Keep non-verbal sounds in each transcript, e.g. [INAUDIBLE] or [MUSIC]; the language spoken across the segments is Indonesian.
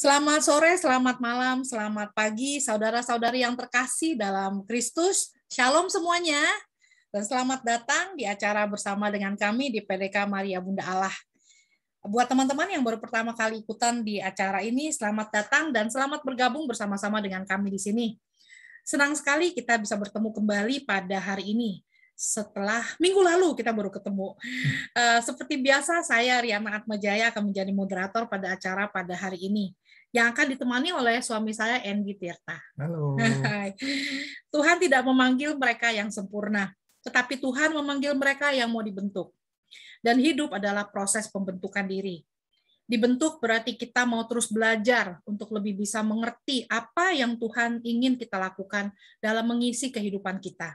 Selamat sore, selamat malam, selamat pagi, saudara-saudari yang terkasih dalam Kristus. Shalom semuanya, dan selamat datang di acara bersama dengan kami di PDK Maria Bunda Allah. Buat teman-teman yang baru pertama kali ikutan di acara ini, selamat datang dan selamat bergabung bersama-sama dengan kami di sini. Senang sekali kita bisa bertemu kembali pada hari ini setelah minggu lalu kita baru ketemu. Uh, seperti biasa, saya Riana Atmajaya akan menjadi moderator pada acara pada hari ini yang akan ditemani oleh suami saya Andy Tirta. Halo. Tuhan tidak memanggil mereka yang sempurna, tetapi Tuhan memanggil mereka yang mau dibentuk. Dan hidup adalah proses pembentukan diri. Dibentuk berarti kita mau terus belajar untuk lebih bisa mengerti apa yang Tuhan ingin kita lakukan dalam mengisi kehidupan kita.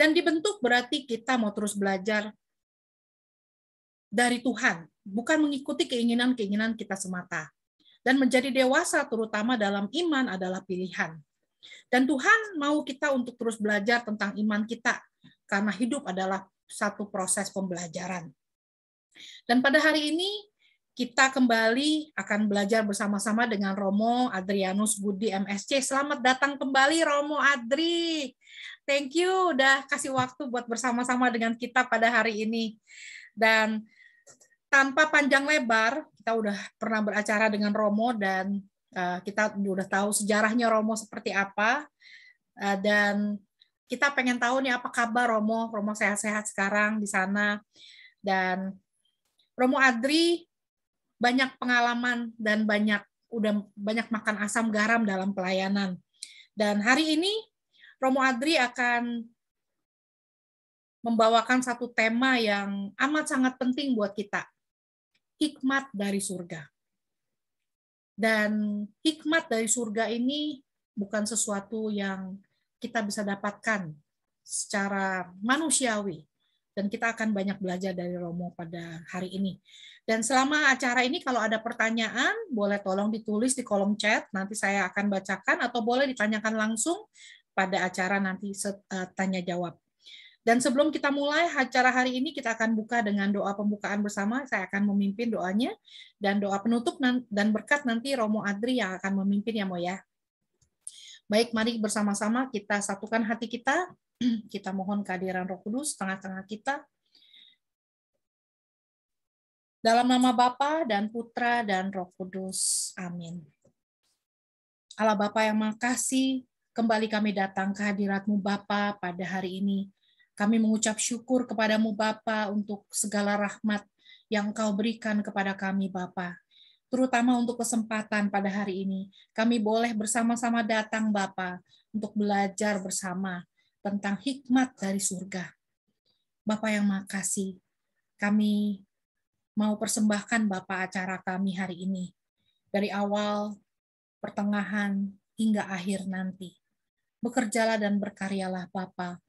Dan dibentuk berarti kita mau terus belajar dari Tuhan, bukan mengikuti keinginan-keinginan kita semata dan menjadi dewasa terutama dalam iman adalah pilihan. Dan Tuhan mau kita untuk terus belajar tentang iman kita karena hidup adalah satu proses pembelajaran. Dan pada hari ini kita kembali akan belajar bersama-sama dengan Romo Adrianus Budi MSC. Selamat datang kembali Romo Adri. Thank you udah kasih waktu buat bersama-sama dengan kita pada hari ini. Dan tanpa panjang lebar, kita udah pernah beracara dengan Romo dan eh, kita udah tahu sejarahnya Romo seperti apa eh, dan kita pengen tahu nih apa kabar Romo, Romo sehat-sehat sekarang di sana dan Romo Adri banyak pengalaman dan banyak udah banyak makan asam garam dalam pelayanan. Dan hari ini Romo Adri akan membawakan satu tema yang amat sangat penting buat kita hikmat dari surga. Dan hikmat dari surga ini bukan sesuatu yang kita bisa dapatkan secara manusiawi. Dan kita akan banyak belajar dari Romo pada hari ini. Dan selama acara ini kalau ada pertanyaan, boleh tolong ditulis di kolom chat, nanti saya akan bacakan atau boleh ditanyakan langsung pada acara nanti eh, tanya jawab. Dan sebelum kita mulai acara hari ini, kita akan buka dengan doa pembukaan bersama. Saya akan memimpin doanya dan doa penutup dan berkat nanti Romo Adri yang akan memimpin ya moya Baik, mari bersama-sama kita satukan hati kita. [CLEARS THROAT] Kita mohon kehadiran Roh Kudus tengah-tengah kita. Dalam nama Bapa dan Putra dan Roh Kudus. Amin. Allah Bapa yang makasih, kembali kami datang ke hadiratmu Bapa pada hari ini kami mengucap syukur kepadamu Bapa untuk segala rahmat yang kau berikan kepada kami Bapa. Terutama untuk kesempatan pada hari ini, kami boleh bersama-sama datang Bapa untuk belajar bersama tentang hikmat dari surga. Bapa yang makasih, kami mau persembahkan Bapa acara kami hari ini. Dari awal, pertengahan, hingga akhir nanti. Bekerjalah dan berkaryalah Bapak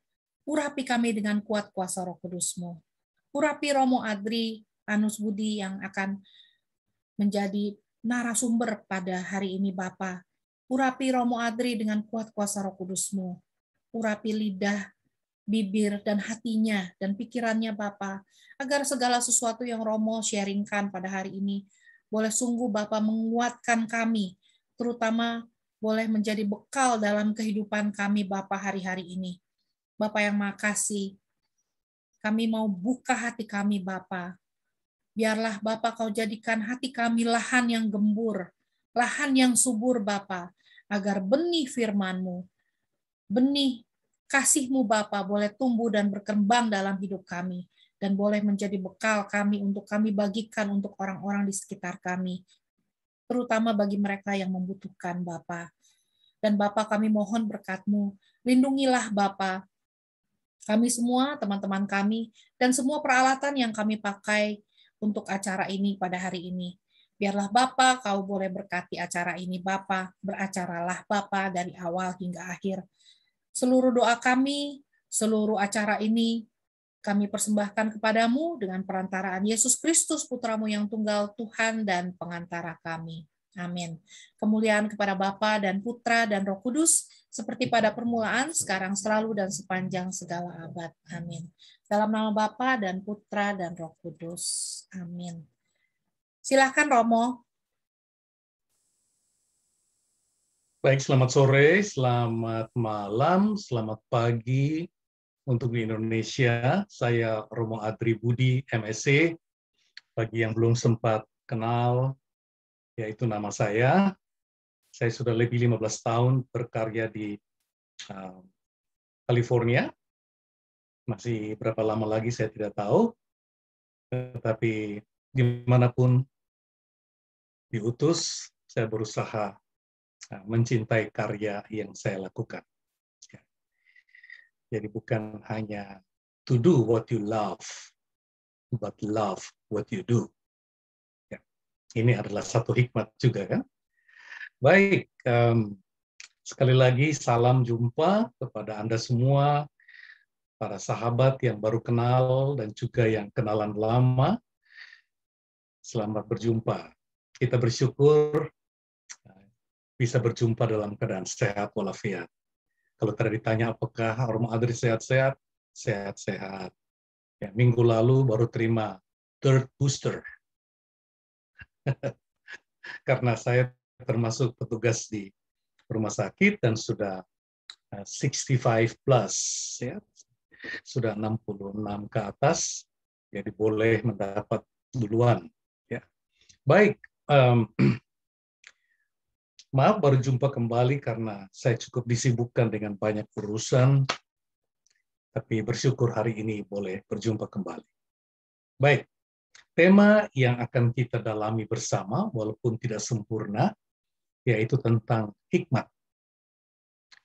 Urapi kami dengan kuat kuasa roh kudusmu. Urapi Romo Adri, Anus Budi yang akan menjadi narasumber pada hari ini Bapa. Urapi Romo Adri dengan kuat kuasa roh kudusmu. Urapi lidah, bibir, dan hatinya, dan pikirannya Bapa, agar segala sesuatu yang Romo sharingkan pada hari ini, boleh sungguh Bapa menguatkan kami, terutama boleh menjadi bekal dalam kehidupan kami Bapa hari-hari ini. Bapak yang makasih. Kami mau buka hati kami, Bapak. Biarlah Bapak kau jadikan hati kami lahan yang gembur, lahan yang subur, Bapak, agar benih firman-Mu, benih kasih-Mu, Bapak, boleh tumbuh dan berkembang dalam hidup kami dan boleh menjadi bekal kami untuk kami bagikan untuk orang-orang di sekitar kami, terutama bagi mereka yang membutuhkan Bapa. Dan Bapa kami mohon berkat-Mu, lindungilah Bapa kami semua, teman-teman kami, dan semua peralatan yang kami pakai untuk acara ini pada hari ini. Biarlah Bapa, kau boleh berkati acara ini Bapa, beracaralah Bapa dari awal hingga akhir. Seluruh doa kami, seluruh acara ini, kami persembahkan kepadamu dengan perantaraan Yesus Kristus Putramu yang tunggal Tuhan dan pengantara kami. Amin. Kemuliaan kepada Bapa dan Putra dan Roh Kudus, seperti pada permulaan, sekarang, selalu, dan sepanjang segala abad. Amin. Dalam nama Bapa dan Putra dan Roh Kudus. Amin. Silahkan Romo. Baik, selamat sore, selamat malam, selamat pagi untuk di Indonesia. Saya Romo Adri Budi, MSc. Bagi yang belum sempat kenal, yaitu nama saya. Saya sudah lebih 15 tahun berkarya di uh, California. Masih berapa lama lagi saya tidak tahu. Tetapi dimanapun diutus, saya berusaha e, mencintai karya yang saya lakukan. Ya. Jadi bukan hanya to do what you love, but love what you do. Ya. Ini adalah satu hikmat juga kan. Baik, um, sekali lagi salam jumpa kepada Anda semua, para sahabat yang baru kenal dan juga yang kenalan lama. Selamat berjumpa. Kita bersyukur eh, bisa berjumpa dalam keadaan sehat walafiat. Kalau tadi ditanya apakah Orma Adri sehat-sehat, sehat-sehat. Ya, minggu lalu baru terima third booster. [LAUGHS] Karena saya termasuk petugas di rumah sakit dan sudah 65 eh, plus ya sudah 66 ke atas jadi boleh mendapat duluan ya baik um, [CLEARS THROAT] maaf baru jumpa kembali karena saya cukup disibukkan dengan banyak urusan tapi bersyukur hari ini boleh berjumpa kembali baik tema yang akan kita dalami bersama walaupun tidak sempurna yaitu tentang hikmat.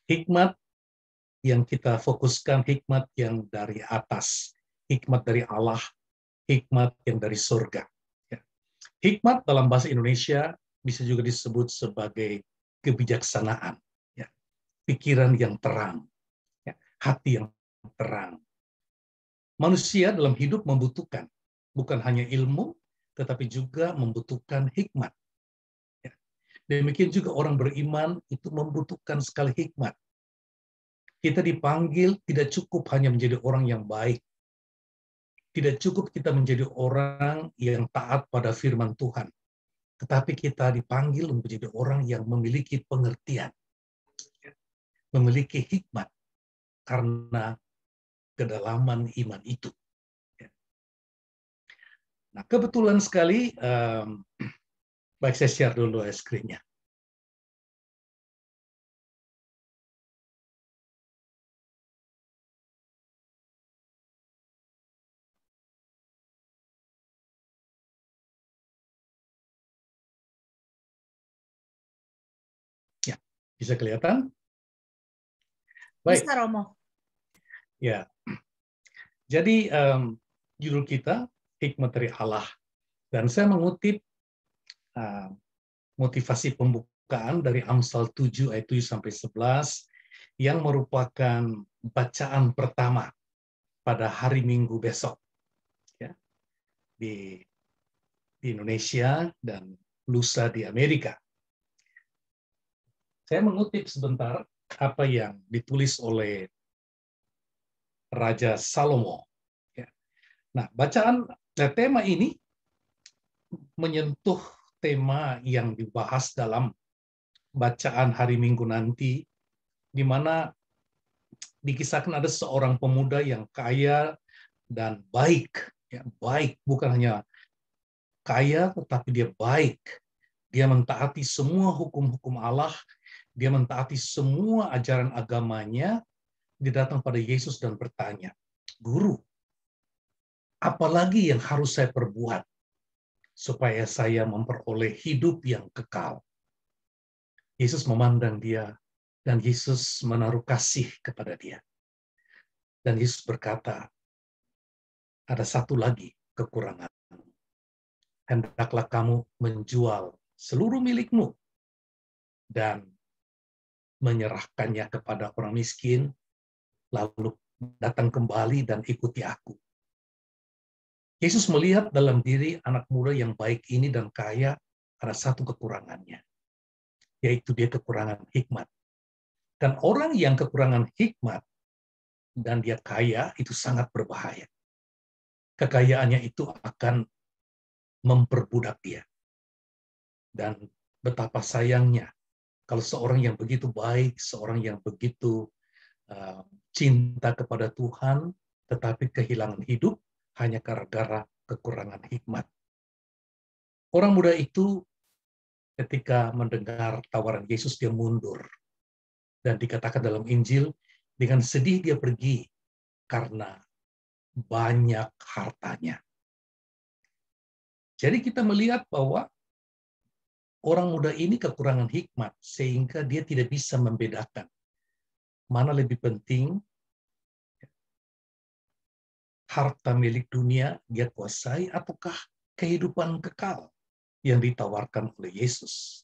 Hikmat yang kita fokuskan, hikmat yang dari atas, hikmat dari Allah, hikmat yang dari surga. Ya. Hikmat dalam bahasa Indonesia bisa juga disebut sebagai kebijaksanaan, ya. pikiran yang terang, ya. hati yang terang. Manusia dalam hidup membutuhkan bukan hanya ilmu, tetapi juga membutuhkan hikmat. Demikian juga orang beriman itu membutuhkan sekali hikmat. Kita dipanggil tidak cukup hanya menjadi orang yang baik. Tidak cukup kita menjadi orang yang taat pada firman Tuhan. Tetapi kita dipanggil untuk menjadi orang yang memiliki pengertian. Memiliki hikmat. Karena kedalaman iman itu. Ya. Nah, kebetulan sekali Baik, saya share dulu ya screen-nya. Ya, bisa kelihatan? Baik. Bisa, Romo. Ya. Jadi um, judul kita hikmat dari Allah dan saya mengutip Ah, motivasi pembukaan dari Amsal 7 ayat 7 sampai 11 yang merupakan bacaan pertama pada hari Minggu besok ya, di, di Indonesia dan lusa di Amerika. Saya mengutip sebentar apa yang ditulis oleh Raja Salomo. Ya. Nah, bacaan nah, tema ini menyentuh tema yang dibahas dalam bacaan hari Minggu nanti, di mana dikisahkan ada seorang pemuda yang kaya dan baik. Ya, baik bukan hanya kaya, tetapi dia baik. Dia mentaati semua hukum-hukum Allah, dia mentaati semua ajaran agamanya, dia datang pada Yesus dan bertanya, Guru, apalagi yang harus saya perbuat supaya saya memperoleh hidup yang kekal. Yesus memandang dia dan Yesus menaruh kasih kepada dia. Dan Yesus berkata, ada satu lagi kekurangan. Hendaklah kamu menjual seluruh milikmu dan menyerahkannya kepada orang miskin, lalu datang kembali dan ikuti aku. Yesus melihat dalam diri anak muda yang baik ini dan kaya ada satu kekurangannya, yaitu dia kekurangan hikmat. Dan orang yang kekurangan hikmat dan dia kaya itu sangat berbahaya. Kekayaannya itu akan memperbudak dia. Dan betapa sayangnya kalau seorang yang begitu baik, seorang yang begitu eh, cinta kepada Tuhan, tetapi kehilangan hidup, hanya gara-gara kekurangan hikmat. Orang muda itu ketika mendengar tawaran Yesus dia mundur. Dan dikatakan dalam Injil, dengan sedih dia pergi karena banyak hartanya. Jadi kita melihat bahwa orang muda ini kekurangan hikmat sehingga dia tidak bisa membedakan mana lebih penting harta milik dunia dia kuasai ataukah kehidupan kekal yang ditawarkan oleh Yesus.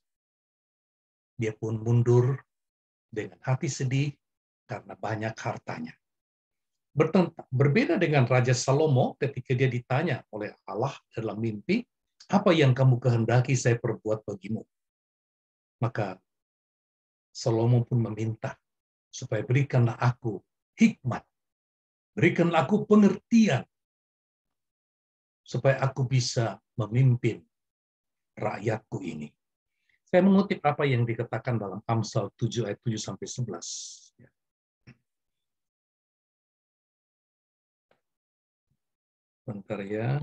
Dia pun mundur dengan hati sedih karena banyak hartanya. berbeda dengan Raja Salomo ketika dia ditanya oleh Allah dalam mimpi, apa yang kamu kehendaki saya perbuat bagimu? Maka Salomo pun meminta supaya berikanlah aku hikmat Berikanlah aku pengertian supaya aku bisa memimpin rakyatku ini. Saya mengutip apa yang dikatakan dalam Amsal 7 ayat 7 sampai 11. Bentar ya.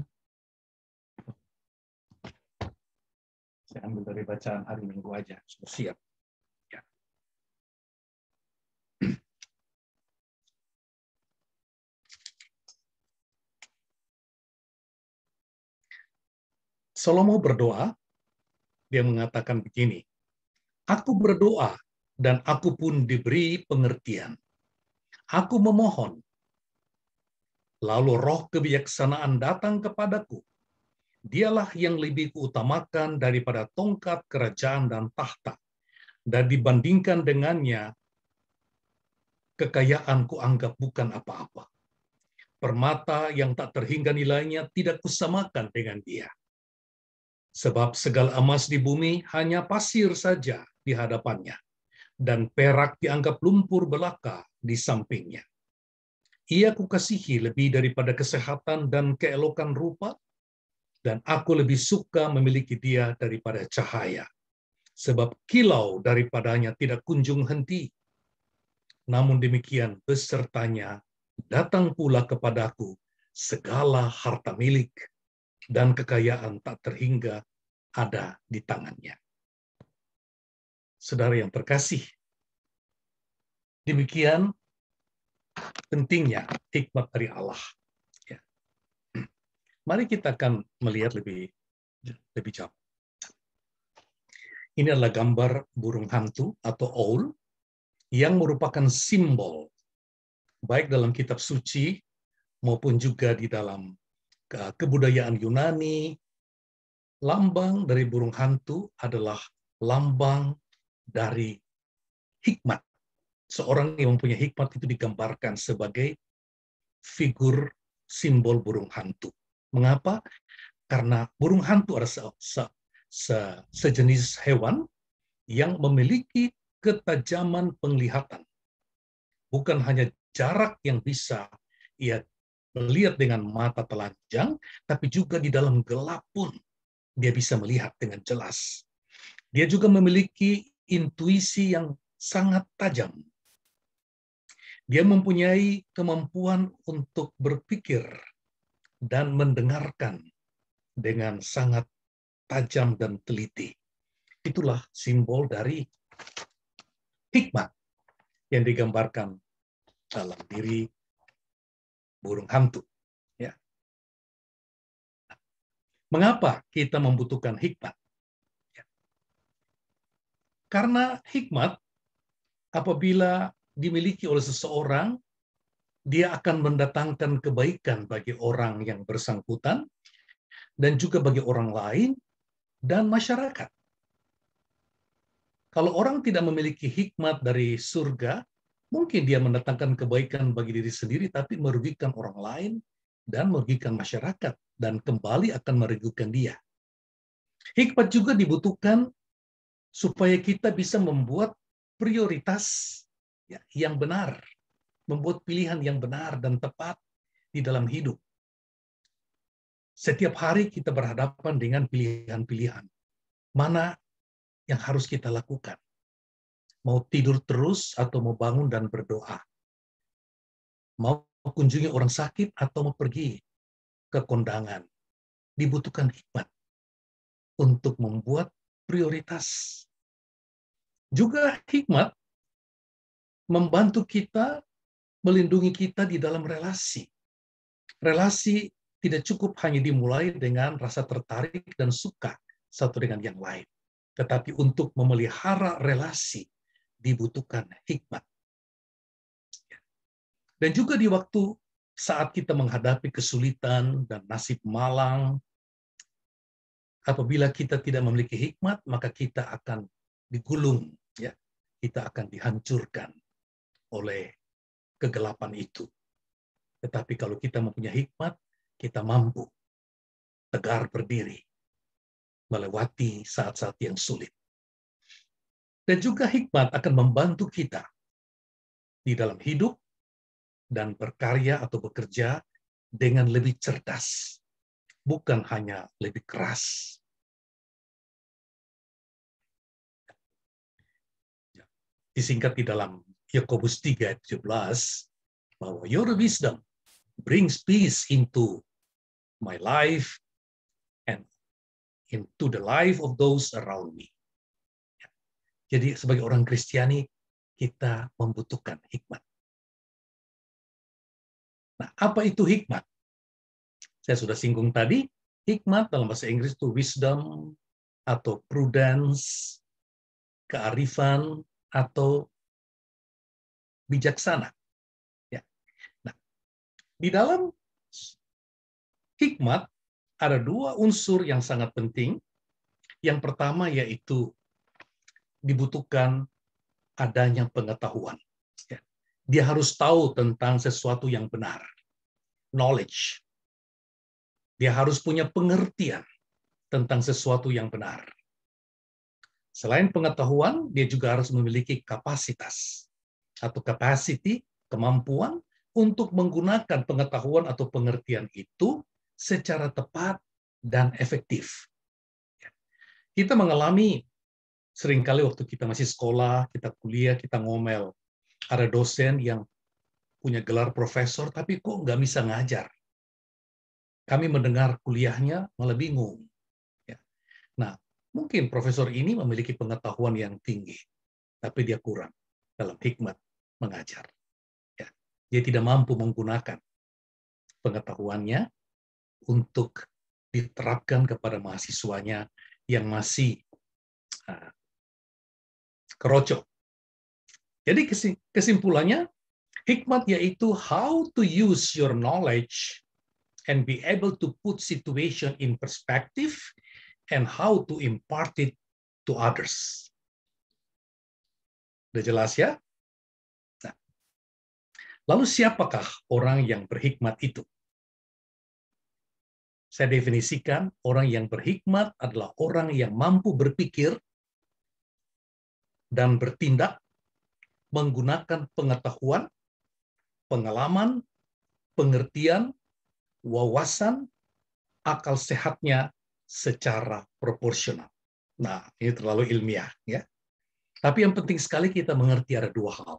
Saya ambil dari bacaan hari Minggu aja, sudah siap. Salomo berdoa, dia mengatakan begini, Aku berdoa dan aku pun diberi pengertian. Aku memohon, lalu roh kebijaksanaan datang kepadaku. Dialah yang lebih kuutamakan daripada tongkat kerajaan dan tahta, dan dibandingkan dengannya, kekayaanku anggap bukan apa-apa permata yang tak terhingga nilainya tidak kusamakan dengan dia sebab segala emas di bumi hanya pasir saja di hadapannya, dan perak dianggap lumpur belaka di sampingnya. Ia kukasihi lebih daripada kesehatan dan keelokan rupa, dan aku lebih suka memiliki dia daripada cahaya, sebab kilau daripadanya tidak kunjung henti. Namun demikian, besertanya datang pula kepadaku segala harta milik dan kekayaan tak terhingga ada di tangannya. Saudara yang terkasih, demikian pentingnya hikmat dari Allah. Ya. Mari kita akan melihat lebih lebih jauh. Ini adalah gambar burung hantu atau owl yang merupakan simbol baik dalam kitab suci maupun juga di dalam kebudayaan Yunani, lambang dari burung hantu adalah lambang dari hikmat. Seorang yang mempunyai hikmat itu digambarkan sebagai figur simbol burung hantu. Mengapa? Karena burung hantu adalah se se se sejenis hewan yang memiliki ketajaman penglihatan. Bukan hanya jarak yang bisa ia melihat dengan mata telanjang, tapi juga di dalam gelap pun dia bisa melihat dengan jelas. Dia juga memiliki intuisi yang sangat tajam. Dia mempunyai kemampuan untuk berpikir dan mendengarkan dengan sangat tajam dan teliti. Itulah simbol dari hikmat yang digambarkan dalam diri burung hantu. Ya. Mengapa kita membutuhkan hikmat? Ya. Karena hikmat apabila dimiliki oleh seseorang, dia akan mendatangkan kebaikan bagi orang yang bersangkutan dan juga bagi orang lain dan masyarakat. Kalau orang tidak memiliki hikmat dari surga, Mungkin dia mendatangkan kebaikan bagi diri sendiri, tapi merugikan orang lain dan merugikan masyarakat, dan kembali akan merugikan dia. Hikmat juga dibutuhkan supaya kita bisa membuat prioritas ya, yang benar, membuat pilihan yang benar dan tepat di dalam hidup. Setiap hari kita berhadapan dengan pilihan-pilihan. Mana yang harus kita lakukan? mau tidur terus atau mau bangun dan berdoa. Mau kunjungi orang sakit atau mau pergi ke kondangan. Dibutuhkan hikmat untuk membuat prioritas. Juga hikmat membantu kita melindungi kita di dalam relasi. Relasi tidak cukup hanya dimulai dengan rasa tertarik dan suka satu dengan yang lain. Tetapi untuk memelihara relasi, dibutuhkan hikmat. Dan juga di waktu saat kita menghadapi kesulitan dan nasib malang, apabila kita tidak memiliki hikmat, maka kita akan digulung, ya, kita akan dihancurkan oleh kegelapan itu. Tetapi kalau kita mempunyai hikmat, kita mampu tegar berdiri melewati saat-saat yang sulit dan juga hikmat akan membantu kita di dalam hidup dan berkarya atau bekerja dengan lebih cerdas, bukan hanya lebih keras. Ya. Disingkat di dalam Yakobus 3 ayat 17 bahwa your wisdom brings peace into my life and into the life of those around me. Jadi sebagai orang Kristiani, kita membutuhkan hikmat. Nah, apa itu hikmat? Saya sudah singgung tadi, hikmat dalam bahasa Inggris itu wisdom atau prudence, kearifan atau bijaksana. Ya. Nah, di dalam hikmat ada dua unsur yang sangat penting. Yang pertama yaitu dibutuhkan adanya pengetahuan. Ya. Dia harus tahu tentang sesuatu yang benar. Knowledge. Dia harus punya pengertian tentang sesuatu yang benar. Selain pengetahuan, dia juga harus memiliki kapasitas atau capacity, kemampuan untuk menggunakan pengetahuan atau pengertian itu secara tepat dan efektif. Ya. Kita mengalami seringkali waktu kita masih sekolah, kita kuliah, kita ngomel. Ada dosen yang punya gelar profesor, tapi kok nggak bisa ngajar. Kami mendengar kuliahnya malah bingung. Ya. Nah, mungkin profesor ini memiliki pengetahuan yang tinggi, tapi dia kurang dalam hikmat mengajar. Ya. Dia tidak mampu menggunakan pengetahuannya untuk diterapkan kepada mahasiswanya yang masih ah, keroco. Jadi kesimpulannya, hikmat yaitu how to use your knowledge and be able to put situation in perspective and how to impart it to others. Sudah jelas ya? Nah, lalu siapakah orang yang berhikmat itu? Saya definisikan orang yang berhikmat adalah orang yang mampu berpikir dan bertindak menggunakan pengetahuan, pengalaman, pengertian, wawasan, akal sehatnya secara proporsional. Nah, ini terlalu ilmiah ya. Tapi yang penting sekali kita mengerti ada dua hal.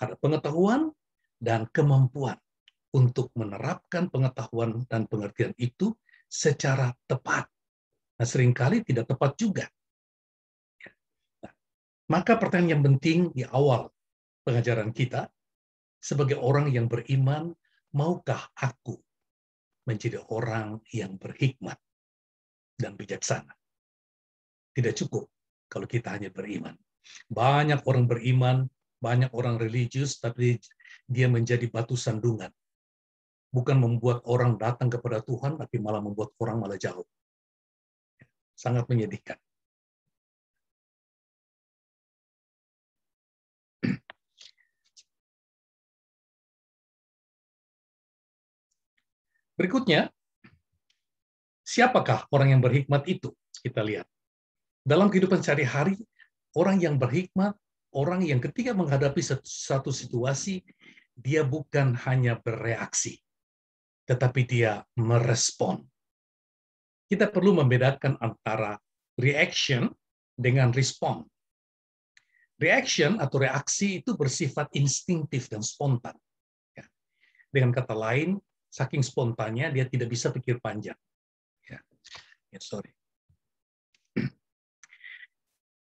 Ada pengetahuan dan kemampuan untuk menerapkan pengetahuan dan pengertian itu secara tepat. Nah, seringkali tidak tepat juga. Maka pertanyaan yang penting di awal pengajaran kita, sebagai orang yang beriman, maukah aku menjadi orang yang berhikmat dan bijaksana? Tidak cukup kalau kita hanya beriman. Banyak orang beriman, banyak orang religius, tapi dia menjadi batu sandungan. Bukan membuat orang datang kepada Tuhan, tapi malah membuat orang malah jauh. Sangat menyedihkan. Berikutnya, siapakah orang yang berhikmat itu? Kita lihat. Dalam kehidupan sehari-hari, orang yang berhikmat, orang yang ketika menghadapi satu situasi, dia bukan hanya bereaksi, tetapi dia merespon. Kita perlu membedakan antara reaction dengan respon. Reaction atau reaksi itu bersifat instintif dan spontan. Ya. Dengan kata lain, saking spontannya dia tidak bisa pikir panjang. Ya, ya sorry. [CLEARS THROAT]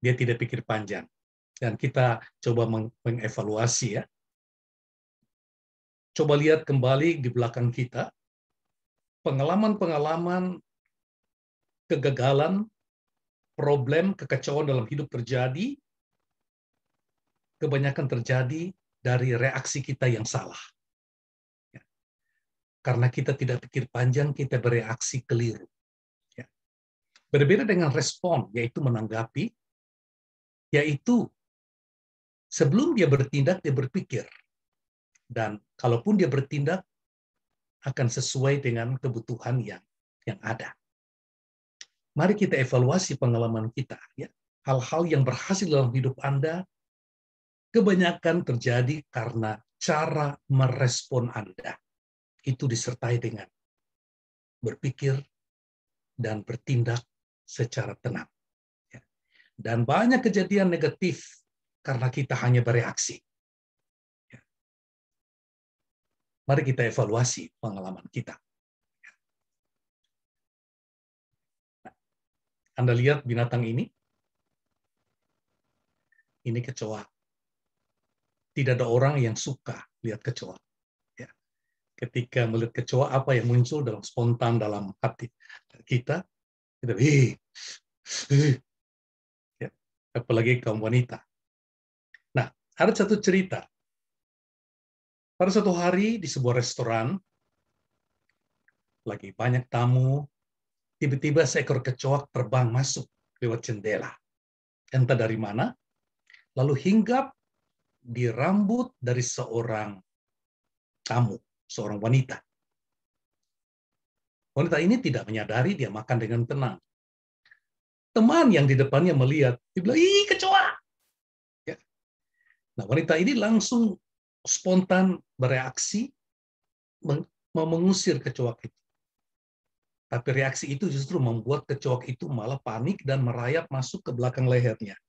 Dia tidak pikir panjang. Dan kita coba mengevaluasi ya. Coba lihat kembali di belakang kita pengalaman-pengalaman kegagalan, problem, kekacauan dalam hidup terjadi kebanyakan terjadi dari reaksi kita yang salah. Karena kita tidak pikir panjang, kita bereaksi keliru. Ya. Berbeda dengan respon, yaitu menanggapi, yaitu sebelum dia bertindak, dia berpikir. Dan kalaupun dia bertindak, akan sesuai dengan kebutuhan yang yang ada. Mari kita evaluasi pengalaman kita. Ya. Hal-hal yang berhasil dalam hidup Anda kebanyakan terjadi karena cara merespon Anda itu disertai dengan berpikir dan bertindak secara tenang. Ya. Dan banyak kejadian negatif karena kita hanya bereaksi. Ya. Mari kita evaluasi pengalaman kita. Ya. Anda lihat binatang ini? Ini kecoa. Tidak ada orang yang suka lihat kecoa ketika melihat kecoa apa yang muncul dalam spontan dalam hati kita kita hi, Ya, apalagi kaum wanita nah ada satu cerita pada satu hari di sebuah restoran lagi banyak tamu tiba-tiba seekor kecoa terbang masuk lewat jendela entah dari mana lalu hinggap di rambut dari seorang tamu seorang wanita. Wanita ini tidak menyadari dia makan dengan tenang. Teman yang di depannya melihat, dia bilang, ih kecoa. Ya. Nah wanita ini langsung spontan bereaksi mau mengusir kecoak itu. Tapi reaksi itu justru membuat kecoak itu malah panik dan merayap masuk ke belakang lehernya.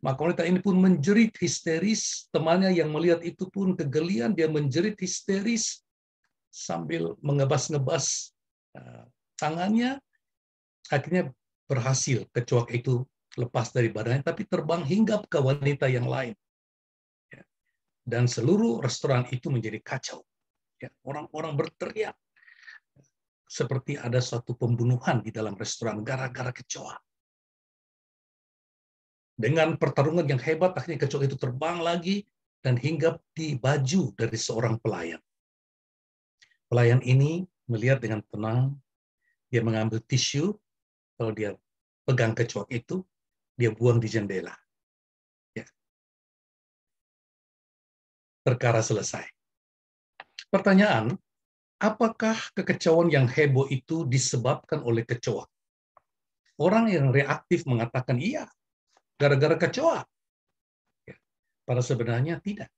Maka wanita ini pun menjerit histeris, temannya yang melihat itu pun kegelian, dia menjerit histeris sambil mengebas-ngebas eh, tangannya, akhirnya berhasil kecoak itu lepas dari badannya, tapi terbang hinggap ke wanita yang lain. Ya. Dan seluruh restoran itu menjadi kacau. Ya, orang-orang berteriak seperti ada suatu pembunuhan di dalam restoran gara-gara kecoak dengan pertarungan yang hebat akhirnya kecoa itu terbang lagi dan hinggap di baju dari seorang pelayan. Pelayan ini melihat dengan tenang, dia mengambil tisu, kalau dia pegang kecoa itu, dia buang di jendela. Ya. Perkara selesai. Pertanyaan, apakah kekecauan yang heboh itu disebabkan oleh kecoa? Orang yang reaktif mengatakan, iya, Gara-gara kecoa. Ya. Padahal sebenarnya tidak.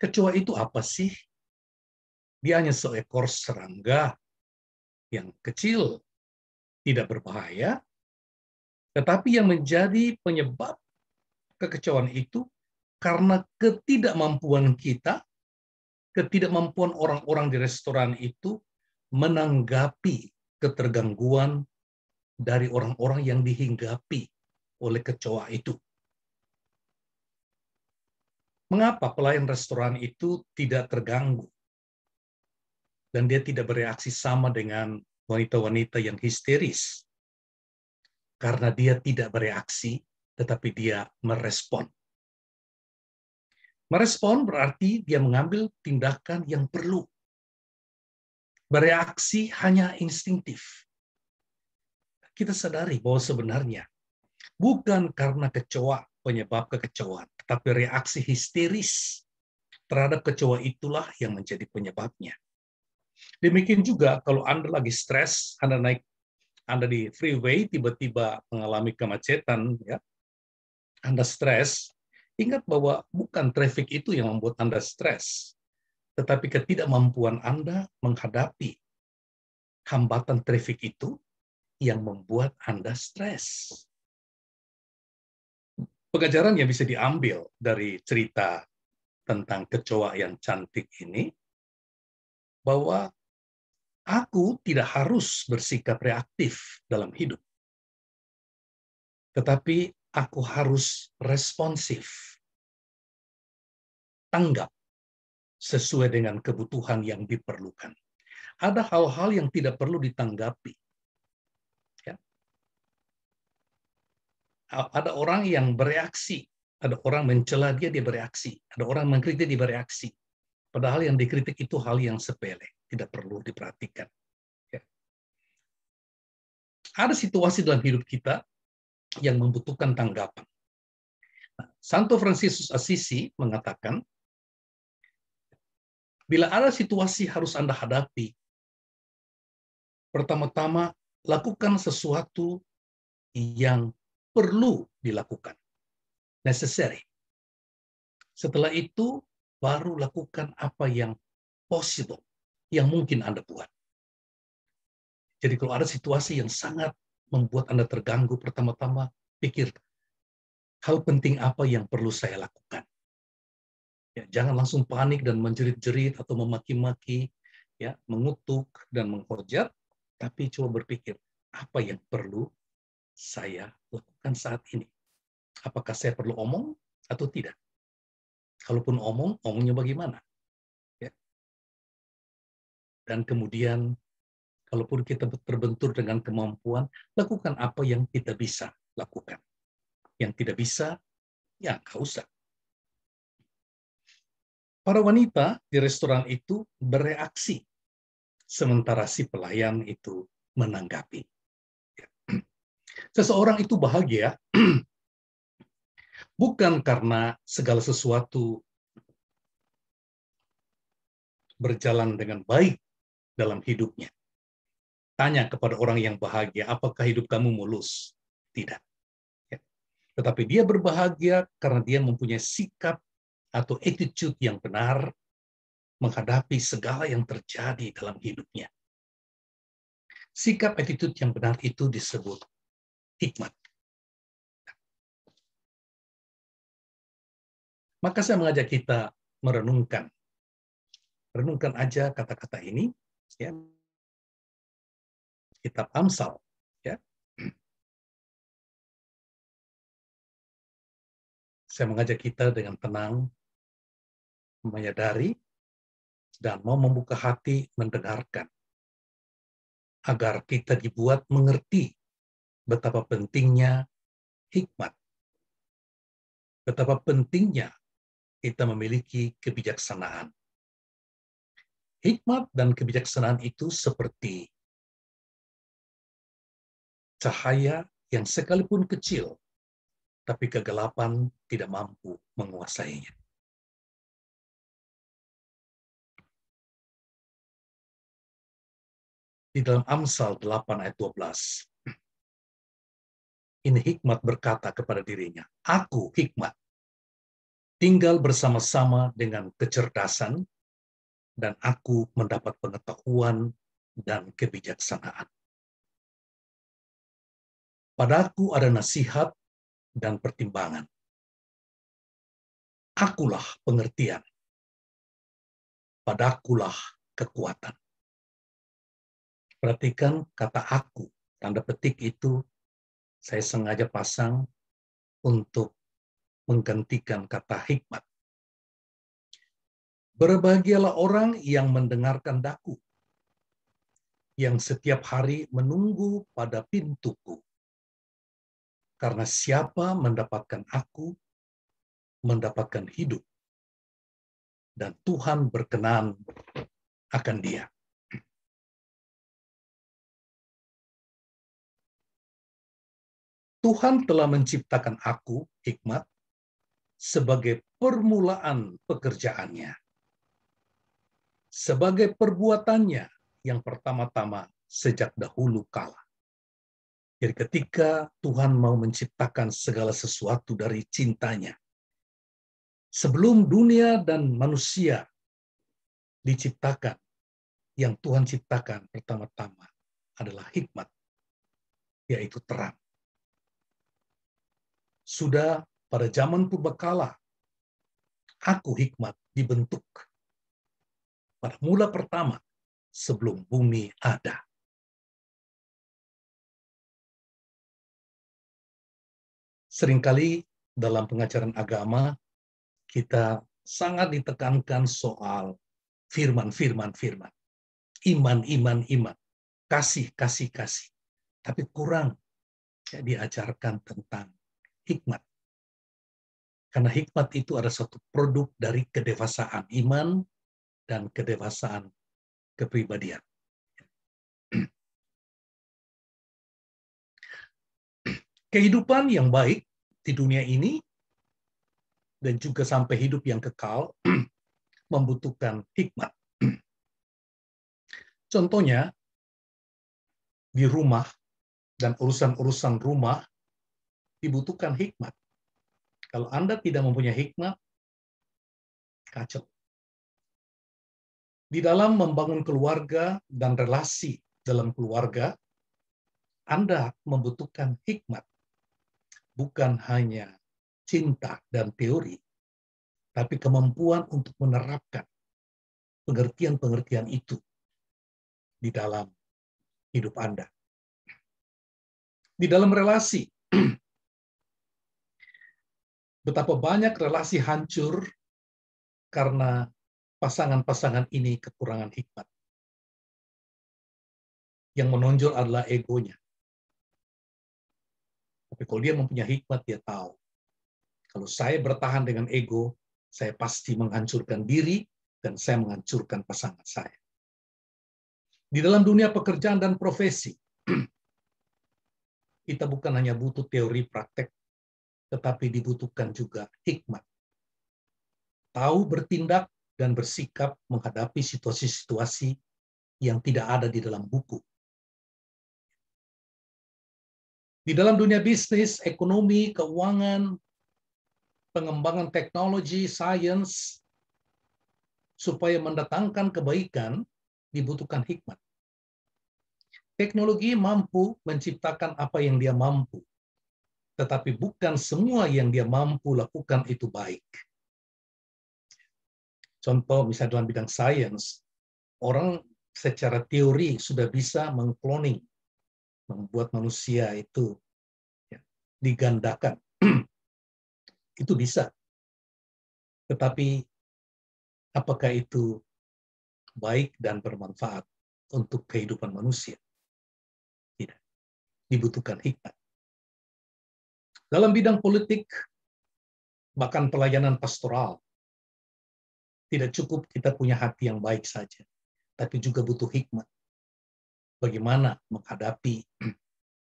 Kecoa itu apa sih? Dia hanya seekor serangga yang kecil, tidak berbahaya, tetapi yang menjadi penyebab kekecewaan itu karena ketidakmampuan kita, ketidakmampuan orang-orang di restoran itu menanggapi ketergangguan dari orang-orang yang dihinggapi oleh kecoa itu. Mengapa pelayan restoran itu tidak terganggu? Dan dia tidak bereaksi sama dengan wanita-wanita yang histeris. Karena dia tidak bereaksi, tetapi dia merespon. Merespon berarti dia mengambil tindakan yang perlu. Bereaksi hanya instintif. Kita sadari bahwa sebenarnya bukan karena kecoa penyebab kekecewaan, tetapi reaksi histeris terhadap kecoa itulah yang menjadi penyebabnya. Demikian juga kalau Anda lagi stres, Anda naik Anda di freeway tiba-tiba mengalami kemacetan ya. Anda stres, ingat bahwa bukan traffic itu yang membuat Anda stres, tetapi ketidakmampuan Anda menghadapi hambatan traffic itu yang membuat Anda stres. Pengajaran yang bisa diambil dari cerita tentang kecoa yang cantik ini bahwa aku tidak harus bersikap reaktif dalam hidup. Tetapi aku harus responsif. Tanggap sesuai dengan kebutuhan yang diperlukan. Ada hal-hal yang tidak perlu ditanggapi. ada orang yang bereaksi, ada orang mencela dia dia bereaksi, ada orang mengkritik dia bereaksi. Padahal yang dikritik itu hal yang sepele, tidak perlu diperhatikan. Ya. Ada situasi dalam hidup kita yang membutuhkan tanggapan. Nah, Santo Francisus Assisi mengatakan, bila ada situasi harus Anda hadapi, pertama-tama lakukan sesuatu yang perlu dilakukan. Necessary. Setelah itu, baru lakukan apa yang possible, yang mungkin Anda buat. Jadi kalau ada situasi yang sangat membuat Anda terganggu, pertama-tama pikir, hal penting apa yang perlu saya lakukan. Ya, jangan langsung panik dan menjerit-jerit atau memaki-maki, ya, mengutuk dan menghujat, tapi coba berpikir apa yang perlu saya lakukan saat ini? Apakah saya perlu omong atau tidak? Kalaupun omong, omongnya bagaimana? Ya. Dan kemudian, kalaupun kita terbentur dengan kemampuan, lakukan apa yang kita bisa lakukan. Yang tidak bisa, ya nggak usah. Para wanita di restoran itu bereaksi, sementara si pelayan itu menanggapi. Seseorang itu bahagia [CLEARS THROAT] bukan karena segala sesuatu berjalan dengan baik dalam hidupnya. Tanya kepada orang yang bahagia, apakah hidup kamu mulus? Tidak. Ya. Tetapi dia berbahagia karena dia mempunyai sikap atau attitude yang benar menghadapi segala yang terjadi dalam hidupnya. Sikap attitude yang benar itu disebut hikmat. Maka saya mengajak kita merenungkan. Renungkan aja kata-kata ini. Ya. Kitab Amsal. Ya. Saya mengajak kita dengan tenang menyadari dan mau membuka hati mendengarkan agar kita dibuat mengerti betapa pentingnya hikmat. Betapa pentingnya kita memiliki kebijaksanaan. Hikmat dan kebijaksanaan itu seperti cahaya yang sekalipun kecil, tapi kegelapan tidak mampu menguasainya. Di dalam Amsal 8 ayat 12, ini hikmat berkata kepada dirinya, aku hikmat. Tinggal bersama-sama dengan kecerdasan dan aku mendapat pengetahuan dan kebijaksanaan. Padaku ada nasihat dan pertimbangan. Akulah pengertian. Padakulah kekuatan. Perhatikan kata aku, tanda petik itu saya sengaja pasang untuk menggantikan kata hikmat. Berbahagialah orang yang mendengarkan daku, yang setiap hari menunggu pada pintuku. Karena siapa mendapatkan aku, mendapatkan hidup. Dan Tuhan berkenan akan dia. Tuhan telah menciptakan aku, hikmat, sebagai permulaan pekerjaannya. Sebagai perbuatannya yang pertama-tama sejak dahulu kala. Jadi ketika Tuhan mau menciptakan segala sesuatu dari cintanya, sebelum dunia dan manusia diciptakan, yang Tuhan ciptakan pertama-tama adalah hikmat, yaitu terang. Sudah pada zaman purbakala, aku hikmat dibentuk. Pada mula pertama, sebelum bumi ada. Seringkali dalam pengajaran agama, kita sangat ditekankan soal firman, firman, firman. Iman, iman, iman. Kasih, kasih, kasih. Tapi kurang ya, diajarkan tentang hikmat. Karena hikmat itu adalah satu produk dari kedewasaan iman dan kedewasaan kepribadian. Kehidupan yang baik di dunia ini dan juga sampai hidup yang kekal [CLEARS THROAT] membutuhkan hikmat. [CLEARS THROAT] Contohnya, di rumah dan urusan-urusan rumah dibutuhkan hikmat. Kalau Anda tidak mempunyai hikmat, kacau. Di dalam membangun keluarga dan relasi dalam keluarga, Anda membutuhkan hikmat. Bukan hanya cinta dan teori, tapi kemampuan untuk menerapkan pengertian-pengertian itu di dalam hidup Anda. Di dalam relasi, [CLEARS THROAT] betapa banyak relasi hancur karena pasangan-pasangan ini kekurangan hikmat. Yang menonjol adalah egonya. Tapi kalau dia mempunyai hikmat, dia tahu. Kalau saya bertahan dengan ego, saya pasti menghancurkan diri dan saya menghancurkan pasangan saya. Di dalam dunia pekerjaan dan profesi, [CLEARS THROAT] kita bukan hanya butuh teori praktek, tetapi dibutuhkan juga hikmat. Tahu bertindak dan bersikap menghadapi situasi-situasi yang tidak ada di dalam buku. Di dalam dunia bisnis, ekonomi, keuangan, pengembangan teknologi, sains, supaya mendatangkan kebaikan, dibutuhkan hikmat. Teknologi mampu menciptakan apa yang dia mampu tetapi bukan semua yang dia mampu lakukan itu baik. Contoh misalnya dalam bidang sains, orang secara teori sudah bisa mengkloning, membuat manusia itu ya, digandakan. [CLEARS THROAT] itu bisa. Tetapi apakah itu baik dan bermanfaat untuk kehidupan manusia? Tidak. Dibutuhkan hikmat. Dalam bidang politik, bahkan pelayanan pastoral, tidak cukup kita punya hati yang baik saja, tapi juga butuh hikmat. Bagaimana menghadapi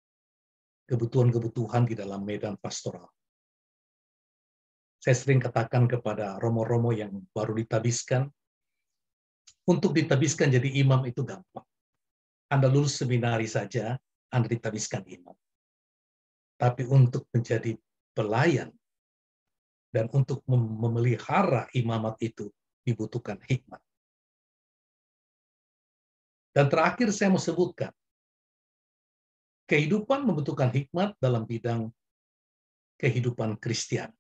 [CLEARS THROAT] kebutuhan-kebutuhan di dalam medan pastoral. Saya sering katakan kepada romo-romo yang baru ditabiskan, untuk ditabiskan jadi imam itu gampang. Anda lulus seminari saja, Anda ditabiskan imam tapi untuk menjadi pelayan dan untuk memelihara imamat itu dibutuhkan hikmat. Dan terakhir saya mau sebutkan, kehidupan membutuhkan hikmat dalam bidang kehidupan Kristen.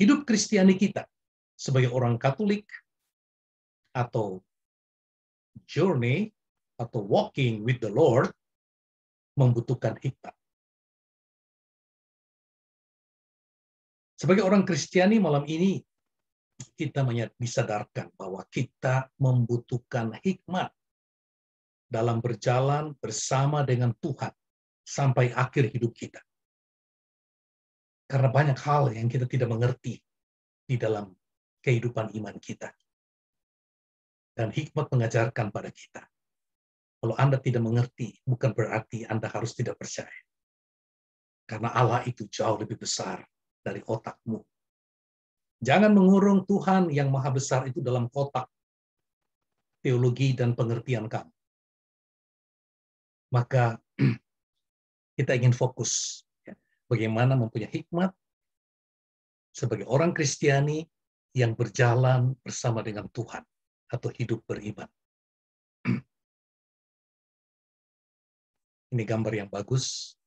Hidup Kristiani kita sebagai orang Katolik atau journey atau walking with the Lord membutuhkan hikmat. Sebagai orang Kristiani malam ini, kita disadarkan bahwa kita membutuhkan hikmat dalam berjalan bersama dengan Tuhan sampai akhir hidup kita. Karena banyak hal yang kita tidak mengerti di dalam kehidupan iman kita. Dan hikmat mengajarkan pada kita. Kalau Anda tidak mengerti, bukan berarti Anda harus tidak percaya. Karena Allah itu jauh lebih besar dari otakmu. Jangan mengurung Tuhan yang maha besar itu dalam kotak teologi dan pengertian kamu. Maka [CLEARS THROAT] kita ingin fokus ya, bagaimana mempunyai hikmat sebagai orang Kristiani yang berjalan bersama dengan Tuhan atau hidup beriman. [CLEARS THROAT] Ini gambar yang bagus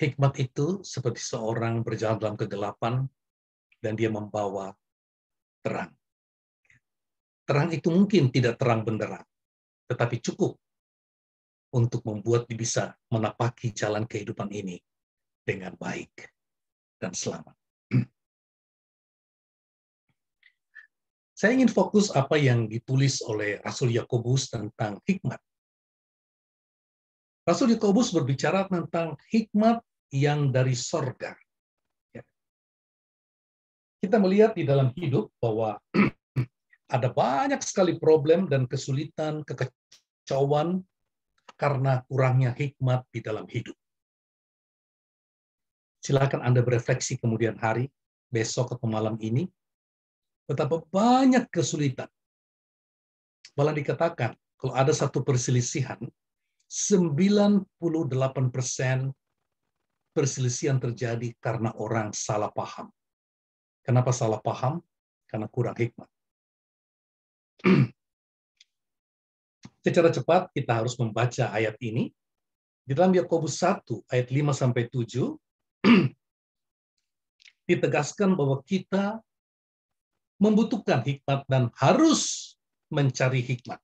Hikmat itu seperti seorang berjalan dalam kegelapan dan dia membawa terang. Terang itu mungkin tidak terang benderang, tetapi cukup untuk membuat bisa menapaki jalan kehidupan ini dengan baik dan selamat. [CLEARS THROAT] Saya ingin fokus apa yang ditulis oleh Rasul Yakobus tentang hikmat. Rasul Yakobus berbicara tentang hikmat yang dari sorga. Ya. Kita melihat di dalam hidup bahwa [CLEARS THROAT] ada banyak sekali problem dan kesulitan, kekecauan karena kurangnya hikmat di dalam hidup. Silakan Anda berefleksi kemudian hari, besok atau malam ini, betapa banyak kesulitan. Malah dikatakan, kalau ada satu perselisihan, 98% perselisihan terjadi karena orang salah paham. Kenapa salah paham? Karena kurang hikmat. [CLEARS THROAT] Secara cepat kita harus membaca ayat ini. Di dalam Yakobus 1 ayat 5 sampai 7 [CLEARS THROAT] ditegaskan bahwa kita membutuhkan hikmat dan harus mencari hikmat.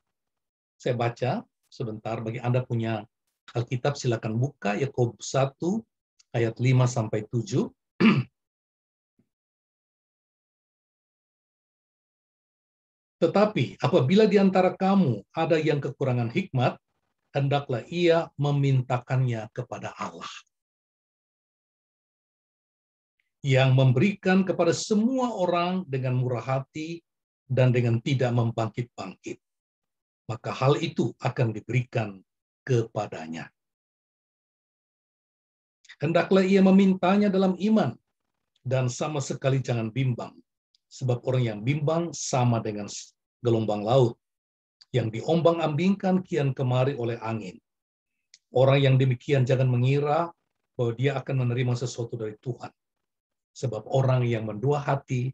Saya baca sebentar bagi Anda punya Alkitab silakan buka Yakobus 1 ayat 5 sampai 7. [CLEARS THROAT] Tetapi apabila di antara kamu ada yang kekurangan hikmat, hendaklah ia memintakannya kepada Allah. Yang memberikan kepada semua orang dengan murah hati dan dengan tidak membangkit-bangkit. Maka hal itu akan diberikan kepadanya. Hendaklah ia memintanya dalam iman, dan sama sekali jangan bimbang. Sebab orang yang bimbang sama dengan gelombang laut, yang diombang-ambingkan kian kemari oleh angin. Orang yang demikian jangan mengira bahwa dia akan menerima sesuatu dari Tuhan. Sebab orang yang mendua hati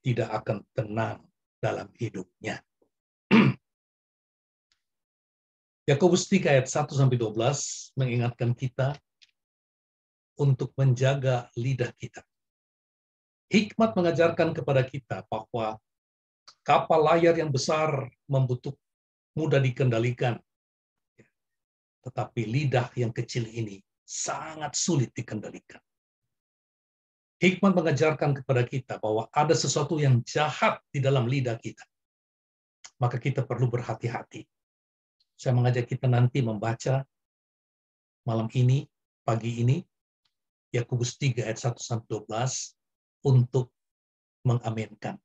tidak akan tenang dalam hidupnya. [CLEARS THROAT] Yakobus 3 ayat 1 sampai 12 mengingatkan kita untuk menjaga lidah kita. Hikmat mengajarkan kepada kita bahwa kapal layar yang besar membutuhkan mudah dikendalikan. Tetapi lidah yang kecil ini sangat sulit dikendalikan. Hikmat mengajarkan kepada kita bahwa ada sesuatu yang jahat di dalam lidah kita. Maka kita perlu berhati-hati. Saya mengajak kita nanti membaca malam ini, pagi ini, Yakobus 3 ayat 1 sampai 12 untuk mengaminkan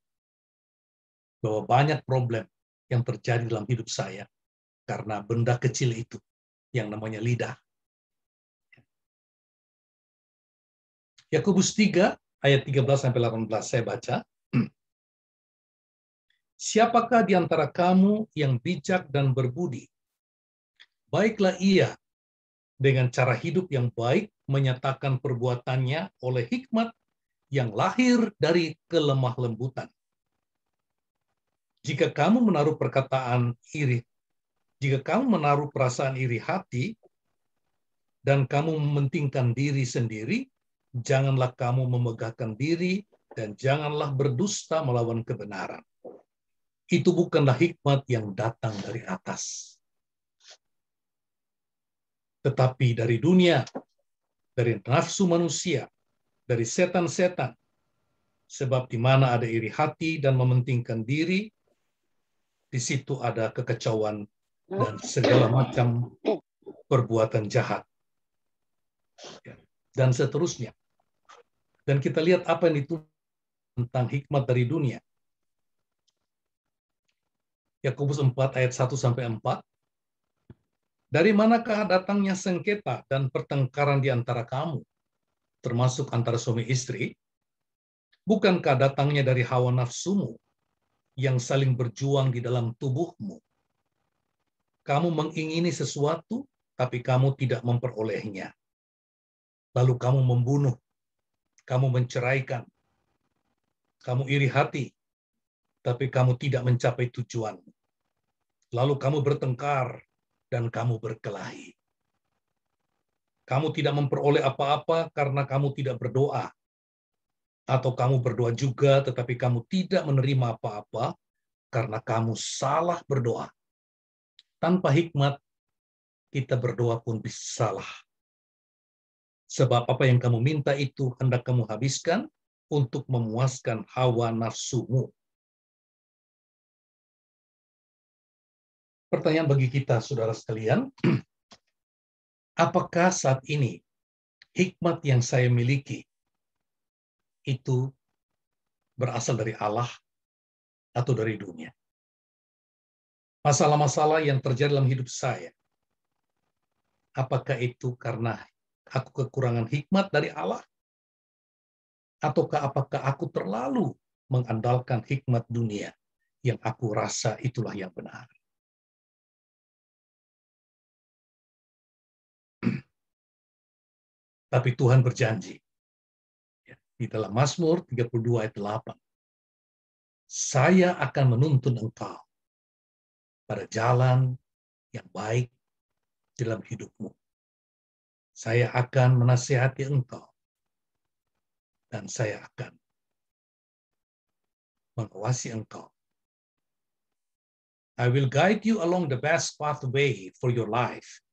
bahwa banyak problem yang terjadi dalam hidup saya karena benda kecil itu yang namanya lidah. Yakobus 3 ayat 13 sampai 18 saya baca. [CLEARS THROAT] Siapakah di antara kamu yang bijak dan berbudi? Baiklah ia dengan cara hidup yang baik menyatakan perbuatannya oleh hikmat yang lahir dari kelemah lembutan. Jika kamu menaruh perkataan iri, jika kamu menaruh perasaan iri hati, dan kamu mementingkan diri sendiri, janganlah kamu memegahkan diri dan janganlah berdusta melawan kebenaran. Itu bukanlah hikmat yang datang dari atas, tetapi dari dunia, dari nafsu manusia, dari setan-setan. Sebab di mana ada iri hati dan mementingkan diri, di situ ada kekecauan dan segala macam perbuatan jahat. Ya. Dan seterusnya. Dan kita lihat apa yang ditulis tentang hikmat dari dunia. Yakobus 4 ayat 1 sampai 4 dari manakah datangnya sengketa dan pertengkaran di antara kamu, termasuk antara suami istri? Bukankah datangnya dari hawa nafsumu yang saling berjuang di dalam tubuhmu? Kamu mengingini sesuatu, tapi kamu tidak memperolehnya. Lalu kamu membunuh, kamu menceraikan, kamu iri hati, tapi kamu tidak mencapai tujuan. Lalu kamu bertengkar, dan kamu berkelahi. Kamu tidak memperoleh apa-apa karena kamu tidak berdoa. Atau kamu berdoa juga tetapi kamu tidak menerima apa-apa karena kamu salah berdoa. Tanpa hikmat, kita berdoa pun bisa salah. Sebab apa yang kamu minta itu hendak kamu habiskan untuk memuaskan hawa nafsumu. Pertanyaan bagi kita, saudara sekalian, [CLEARS THROAT] apakah saat ini hikmat yang saya miliki itu berasal dari Allah atau dari dunia? Masalah-masalah yang terjadi dalam hidup saya, apakah itu karena aku kekurangan hikmat dari Allah? Ataukah apakah aku terlalu mengandalkan hikmat dunia yang aku rasa itulah yang benar? Tapi Tuhan berjanji. Ya, di dalam Mazmur 32 ayat 8. Saya akan menuntun engkau pada jalan yang baik dalam hidupmu. Saya akan menasihati engkau dan saya akan mengawasi engkau. I will guide you along the best pathway for your life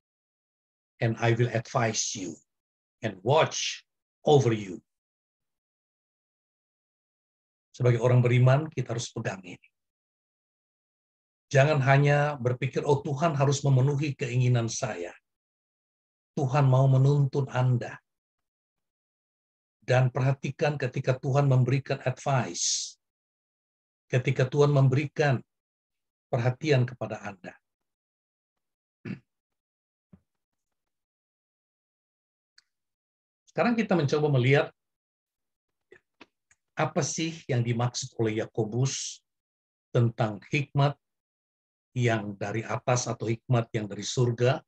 and I will advise you and watch over you. Sebagai orang beriman, kita harus pegang ini. Jangan hanya berpikir, oh Tuhan harus memenuhi keinginan saya. Tuhan mau menuntun Anda. Dan perhatikan ketika Tuhan memberikan advice. Ketika Tuhan memberikan perhatian kepada Anda. Sekarang kita mencoba melihat apa sih yang dimaksud oleh Yakobus tentang hikmat yang dari atas atau hikmat yang dari surga,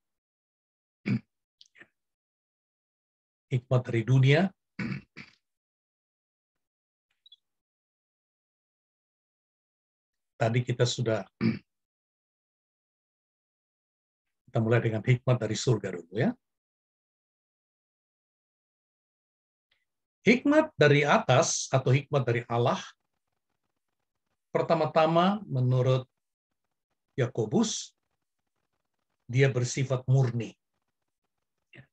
[CLEARS THROAT] hikmat dari dunia. [CLEARS THROAT] Tadi kita sudah [CLEARS THROAT] kita mulai dengan hikmat dari surga dulu ya. Hikmat dari atas atau hikmat dari Allah pertama-tama menurut Yakobus dia bersifat murni. Ya.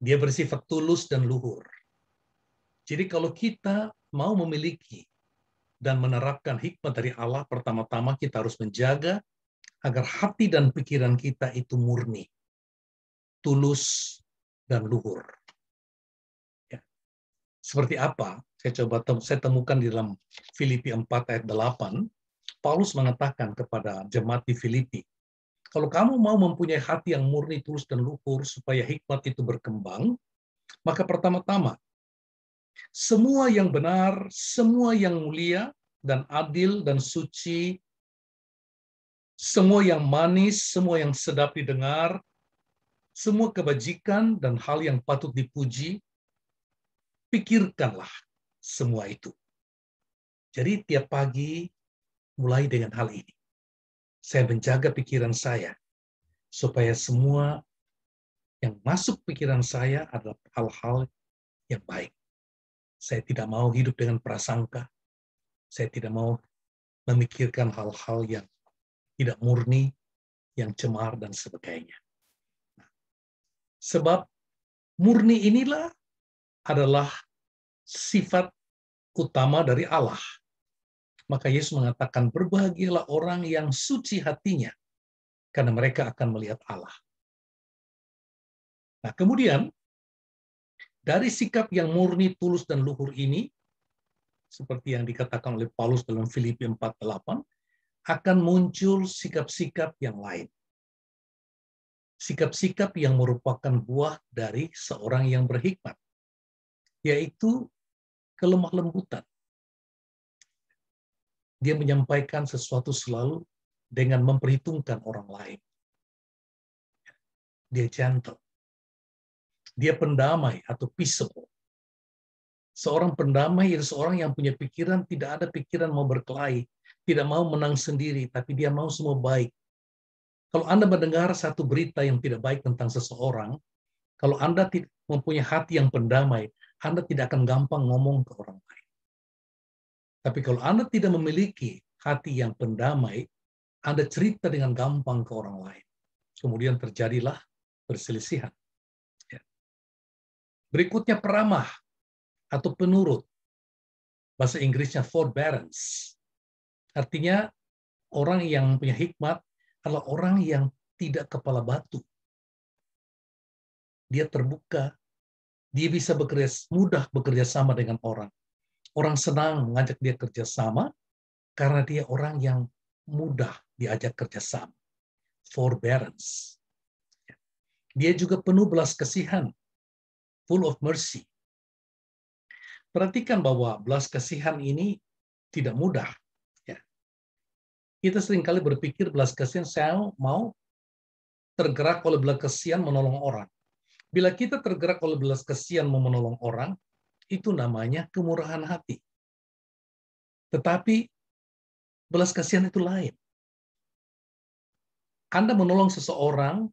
Dia bersifat tulus dan luhur. Jadi kalau kita mau memiliki dan menerapkan hikmat dari Allah, pertama-tama kita harus menjaga agar hati dan pikiran kita itu murni, tulus, dan luhur seperti apa? Saya coba saya temukan di dalam Filipi 4 ayat 8, Paulus mengatakan kepada jemaat di Filipi, kalau kamu mau mempunyai hati yang murni, tulus, dan luhur supaya hikmat itu berkembang, maka pertama-tama, semua yang benar, semua yang mulia, dan adil, dan suci, semua yang manis, semua yang sedap didengar, semua kebajikan dan hal yang patut dipuji, pikirkanlah semua itu. Jadi tiap pagi mulai dengan hal ini. Saya menjaga pikiran saya supaya semua yang masuk pikiran saya adalah hal-hal yang baik. Saya tidak mau hidup dengan prasangka. Saya tidak mau memikirkan hal-hal yang tidak murni, yang cemar, dan sebagainya. Nah, sebab murni inilah adalah sifat utama dari Allah. Maka Yesus mengatakan, berbahagialah orang yang suci hatinya, karena mereka akan melihat Allah. Nah, kemudian dari sikap yang murni, tulus, dan luhur ini, seperti yang dikatakan oleh Paulus dalam Filipi 4:8, akan muncul sikap-sikap yang lain. Sikap-sikap yang merupakan buah dari seorang yang berhikmat yaitu kelemah lembutan. Dia menyampaikan sesuatu selalu dengan memperhitungkan orang lain. Dia gentle. Dia pendamai atau peaceable. Seorang pendamai itu seorang yang punya pikiran, tidak ada pikiran mau berkelahi, tidak mau menang sendiri, tapi dia mau semua baik. Kalau Anda mendengar satu berita yang tidak baik tentang seseorang, kalau Anda mempunyai hati yang pendamai, anda tidak akan gampang ngomong ke orang lain. Tapi kalau Anda tidak memiliki hati yang pendamai, Anda cerita dengan gampang ke orang lain. Kemudian terjadilah perselisihan. Ya. Berikutnya peramah atau penurut. Bahasa Inggrisnya forbearance. Artinya orang yang punya hikmat adalah orang yang tidak kepala batu. Dia terbuka dia bisa bekerja mudah bekerja sama dengan orang. Orang senang mengajak dia kerja sama karena dia orang yang mudah diajak kerja sama. Forbearance. Dia juga penuh belas kasihan, full of mercy. Perhatikan bahwa belas kasihan ini tidak mudah. Kita ya. Kita seringkali berpikir belas kasihan, saya mau tergerak oleh belas kasihan menolong orang. Bila kita tergerak oleh belas kasihan mau menolong orang, itu namanya kemurahan hati. Tetapi belas kasihan itu lain. Anda menolong seseorang,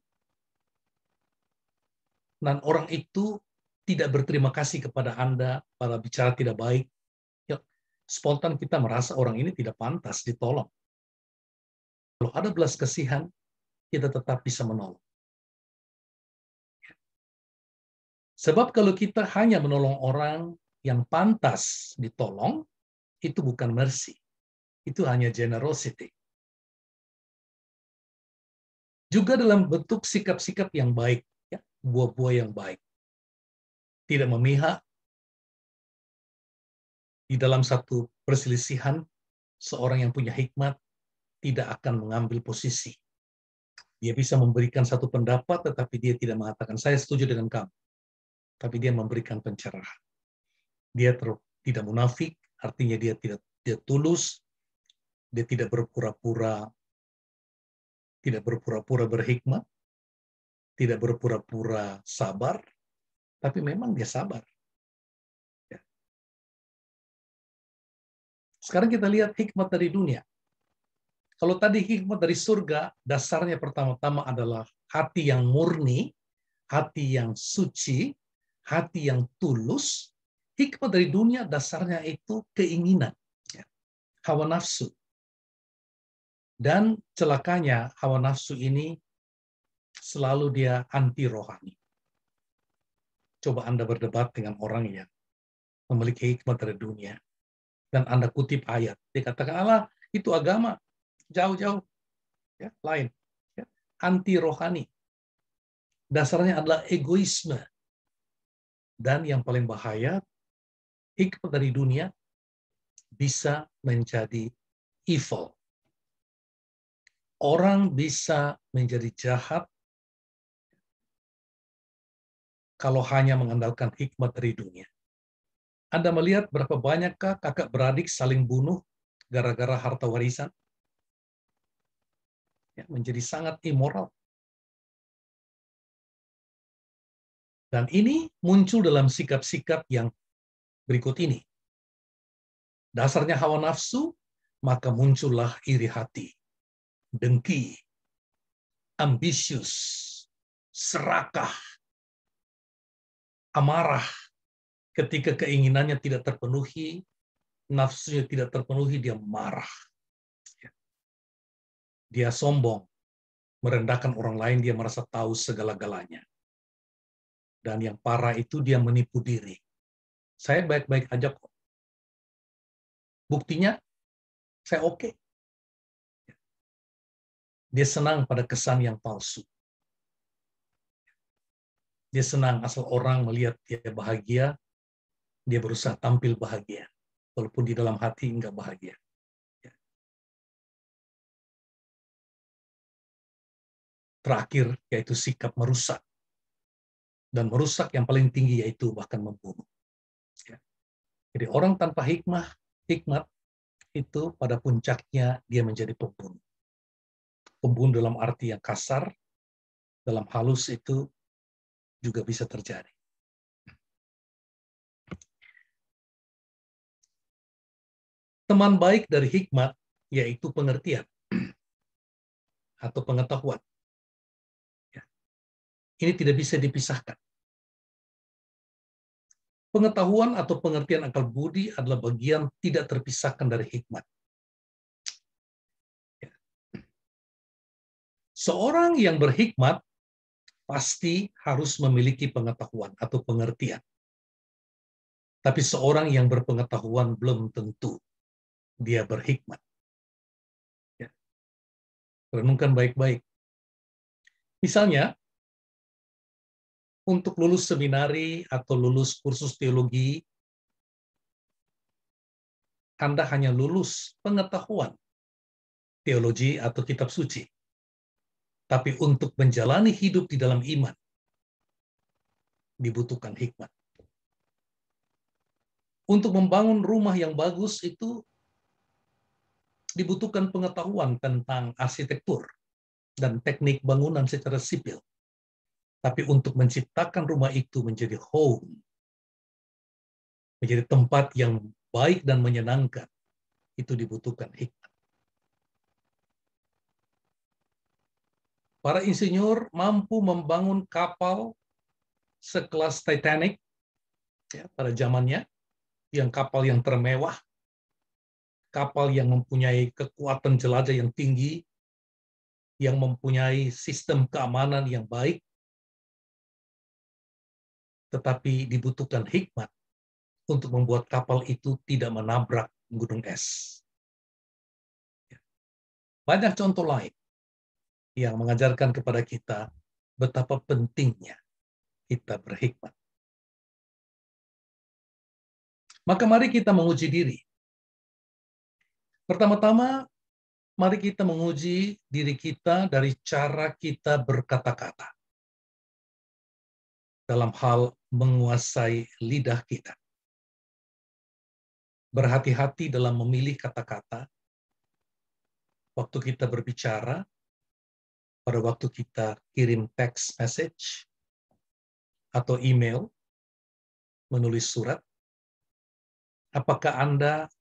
dan orang itu tidak berterima kasih kepada Anda, pada bicara tidak baik, ya, spontan kita merasa orang ini tidak pantas ditolong. Kalau ada belas kasihan, kita tetap bisa menolong. Sebab kalau kita hanya menolong orang yang pantas ditolong, itu bukan mercy. Itu hanya generosity. Juga dalam bentuk sikap-sikap yang baik, ya, buah-buah yang baik. Tidak memihak. Di dalam satu perselisihan, seorang yang punya hikmat tidak akan mengambil posisi. Dia bisa memberikan satu pendapat, tetapi dia tidak mengatakan, saya setuju dengan kamu tapi dia memberikan pencerahan. Dia ter, tidak munafik, artinya dia tidak dia tulus, dia tidak berpura-pura, tidak berpura-pura berhikmat, tidak berpura-pura sabar, tapi memang dia sabar. Ya. Sekarang kita lihat hikmat dari dunia. Kalau tadi hikmat dari surga, dasarnya pertama-tama adalah hati yang murni, hati yang suci, hati yang tulus, hikmat dari dunia dasarnya itu keinginan, ya. hawa nafsu. Dan celakanya hawa nafsu ini selalu dia anti rohani. Coba Anda berdebat dengan orang yang memiliki hikmat dari dunia. Dan Anda kutip ayat. Dikatakan Allah, itu agama. Jauh-jauh. Ya, lain. Ya. Anti rohani. Dasarnya adalah egoisme dan yang paling bahaya hikmat dari dunia bisa menjadi evil. Orang bisa menjadi jahat kalau hanya mengandalkan hikmat dari dunia. Anda melihat berapa banyakkah kakak beradik saling bunuh gara-gara harta warisan? Ya, menjadi sangat immoral. Dan ini muncul dalam sikap-sikap yang berikut ini. Dasarnya hawa nafsu, maka muncullah iri hati, dengki, ambisius, serakah, amarah ketika keinginannya tidak terpenuhi, nafsunya tidak terpenuhi, dia marah. Ya. Dia sombong, merendahkan orang lain, dia merasa tahu segala-galanya. Dan yang parah itu dia menipu diri. Saya baik-baik aja kok. Buktinya, saya oke. Okay. Dia senang pada kesan yang palsu. Dia senang asal orang melihat dia bahagia, dia berusaha tampil bahagia. Walaupun di dalam hati enggak bahagia. Ya. Terakhir, yaitu sikap merusak dan merusak yang paling tinggi yaitu bahkan membunuh. Ya. Jadi orang tanpa hikmah, hikmat itu pada puncaknya dia menjadi pembunuh. Pembunuh dalam arti yang kasar, dalam halus itu juga bisa terjadi. Teman baik dari hikmat yaitu pengertian [CLEARS THROAT] atau pengetahuan. Ini tidak bisa dipisahkan. Pengetahuan atau pengertian akal budi adalah bagian tidak terpisahkan dari hikmat. Ya. Seorang yang berhikmat pasti harus memiliki pengetahuan atau pengertian. Tapi seorang yang berpengetahuan belum tentu dia berhikmat. Ya. Renungkan baik-baik. Misalnya, untuk lulus seminari atau lulus kursus teologi, Anda hanya lulus pengetahuan teologi atau kitab suci. Tapi untuk menjalani hidup di dalam iman, dibutuhkan hikmat. Untuk membangun rumah yang bagus itu dibutuhkan pengetahuan tentang arsitektur dan teknik bangunan secara sipil tapi untuk menciptakan rumah itu menjadi home, menjadi tempat yang baik dan menyenangkan, itu dibutuhkan hikmat. Para insinyur mampu membangun kapal sekelas Titanic ya, pada zamannya, yang kapal yang termewah, kapal yang mempunyai kekuatan jelajah yang tinggi, yang mempunyai sistem keamanan yang baik, tetapi dibutuhkan hikmat untuk membuat kapal itu tidak menabrak gunung es. Ya. Banyak contoh lain yang mengajarkan kepada kita betapa pentingnya kita berhikmat. Maka mari kita menguji diri. Pertama-tama, mari kita menguji diri kita dari cara kita berkata-kata dalam hal menguasai lidah kita. Berhati-hati dalam memilih kata-kata waktu kita berbicara, pada waktu kita kirim text message atau email, menulis surat, apakah Anda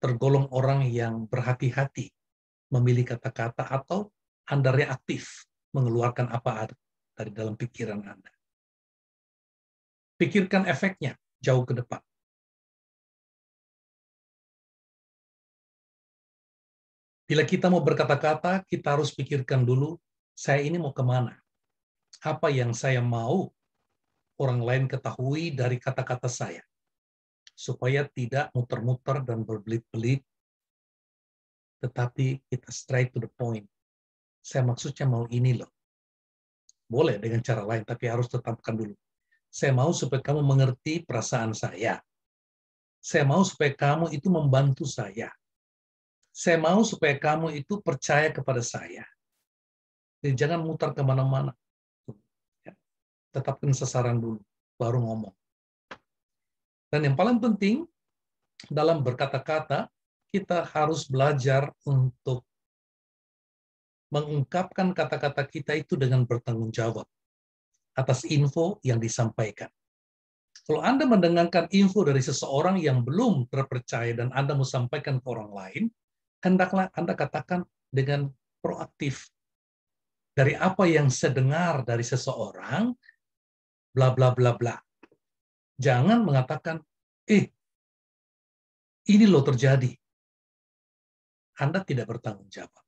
tergolong orang yang berhati-hati memilih kata-kata atau Anda reaktif mengeluarkan apa dari dalam pikiran Anda. Pikirkan efeknya jauh ke depan. Bila kita mau berkata-kata, kita harus pikirkan dulu, saya ini mau kemana? Apa yang saya mau orang lain ketahui dari kata-kata saya? Supaya tidak muter-muter dan berbelit-belit, tetapi kita straight to the point. Saya maksudnya mau ini loh. Boleh dengan cara lain, tapi harus tetapkan dulu. Saya mau supaya kamu mengerti perasaan saya. Saya mau supaya kamu itu membantu saya. Saya mau supaya kamu itu percaya kepada saya. Jadi jangan mutar kemana-mana. Ya. Tetapkan sasaran dulu, baru ngomong. Dan yang paling penting, dalam berkata-kata, kita harus belajar untuk mengungkapkan kata-kata kita itu dengan bertanggung jawab atas info yang disampaikan. Kalau Anda mendengarkan info dari seseorang yang belum terpercaya dan Anda mau sampaikan ke orang lain, hendaklah Anda katakan dengan proaktif. Dari apa yang sedengar dari seseorang, bla bla bla bla. Jangan mengatakan, eh, ini loh terjadi. Anda tidak bertanggung jawab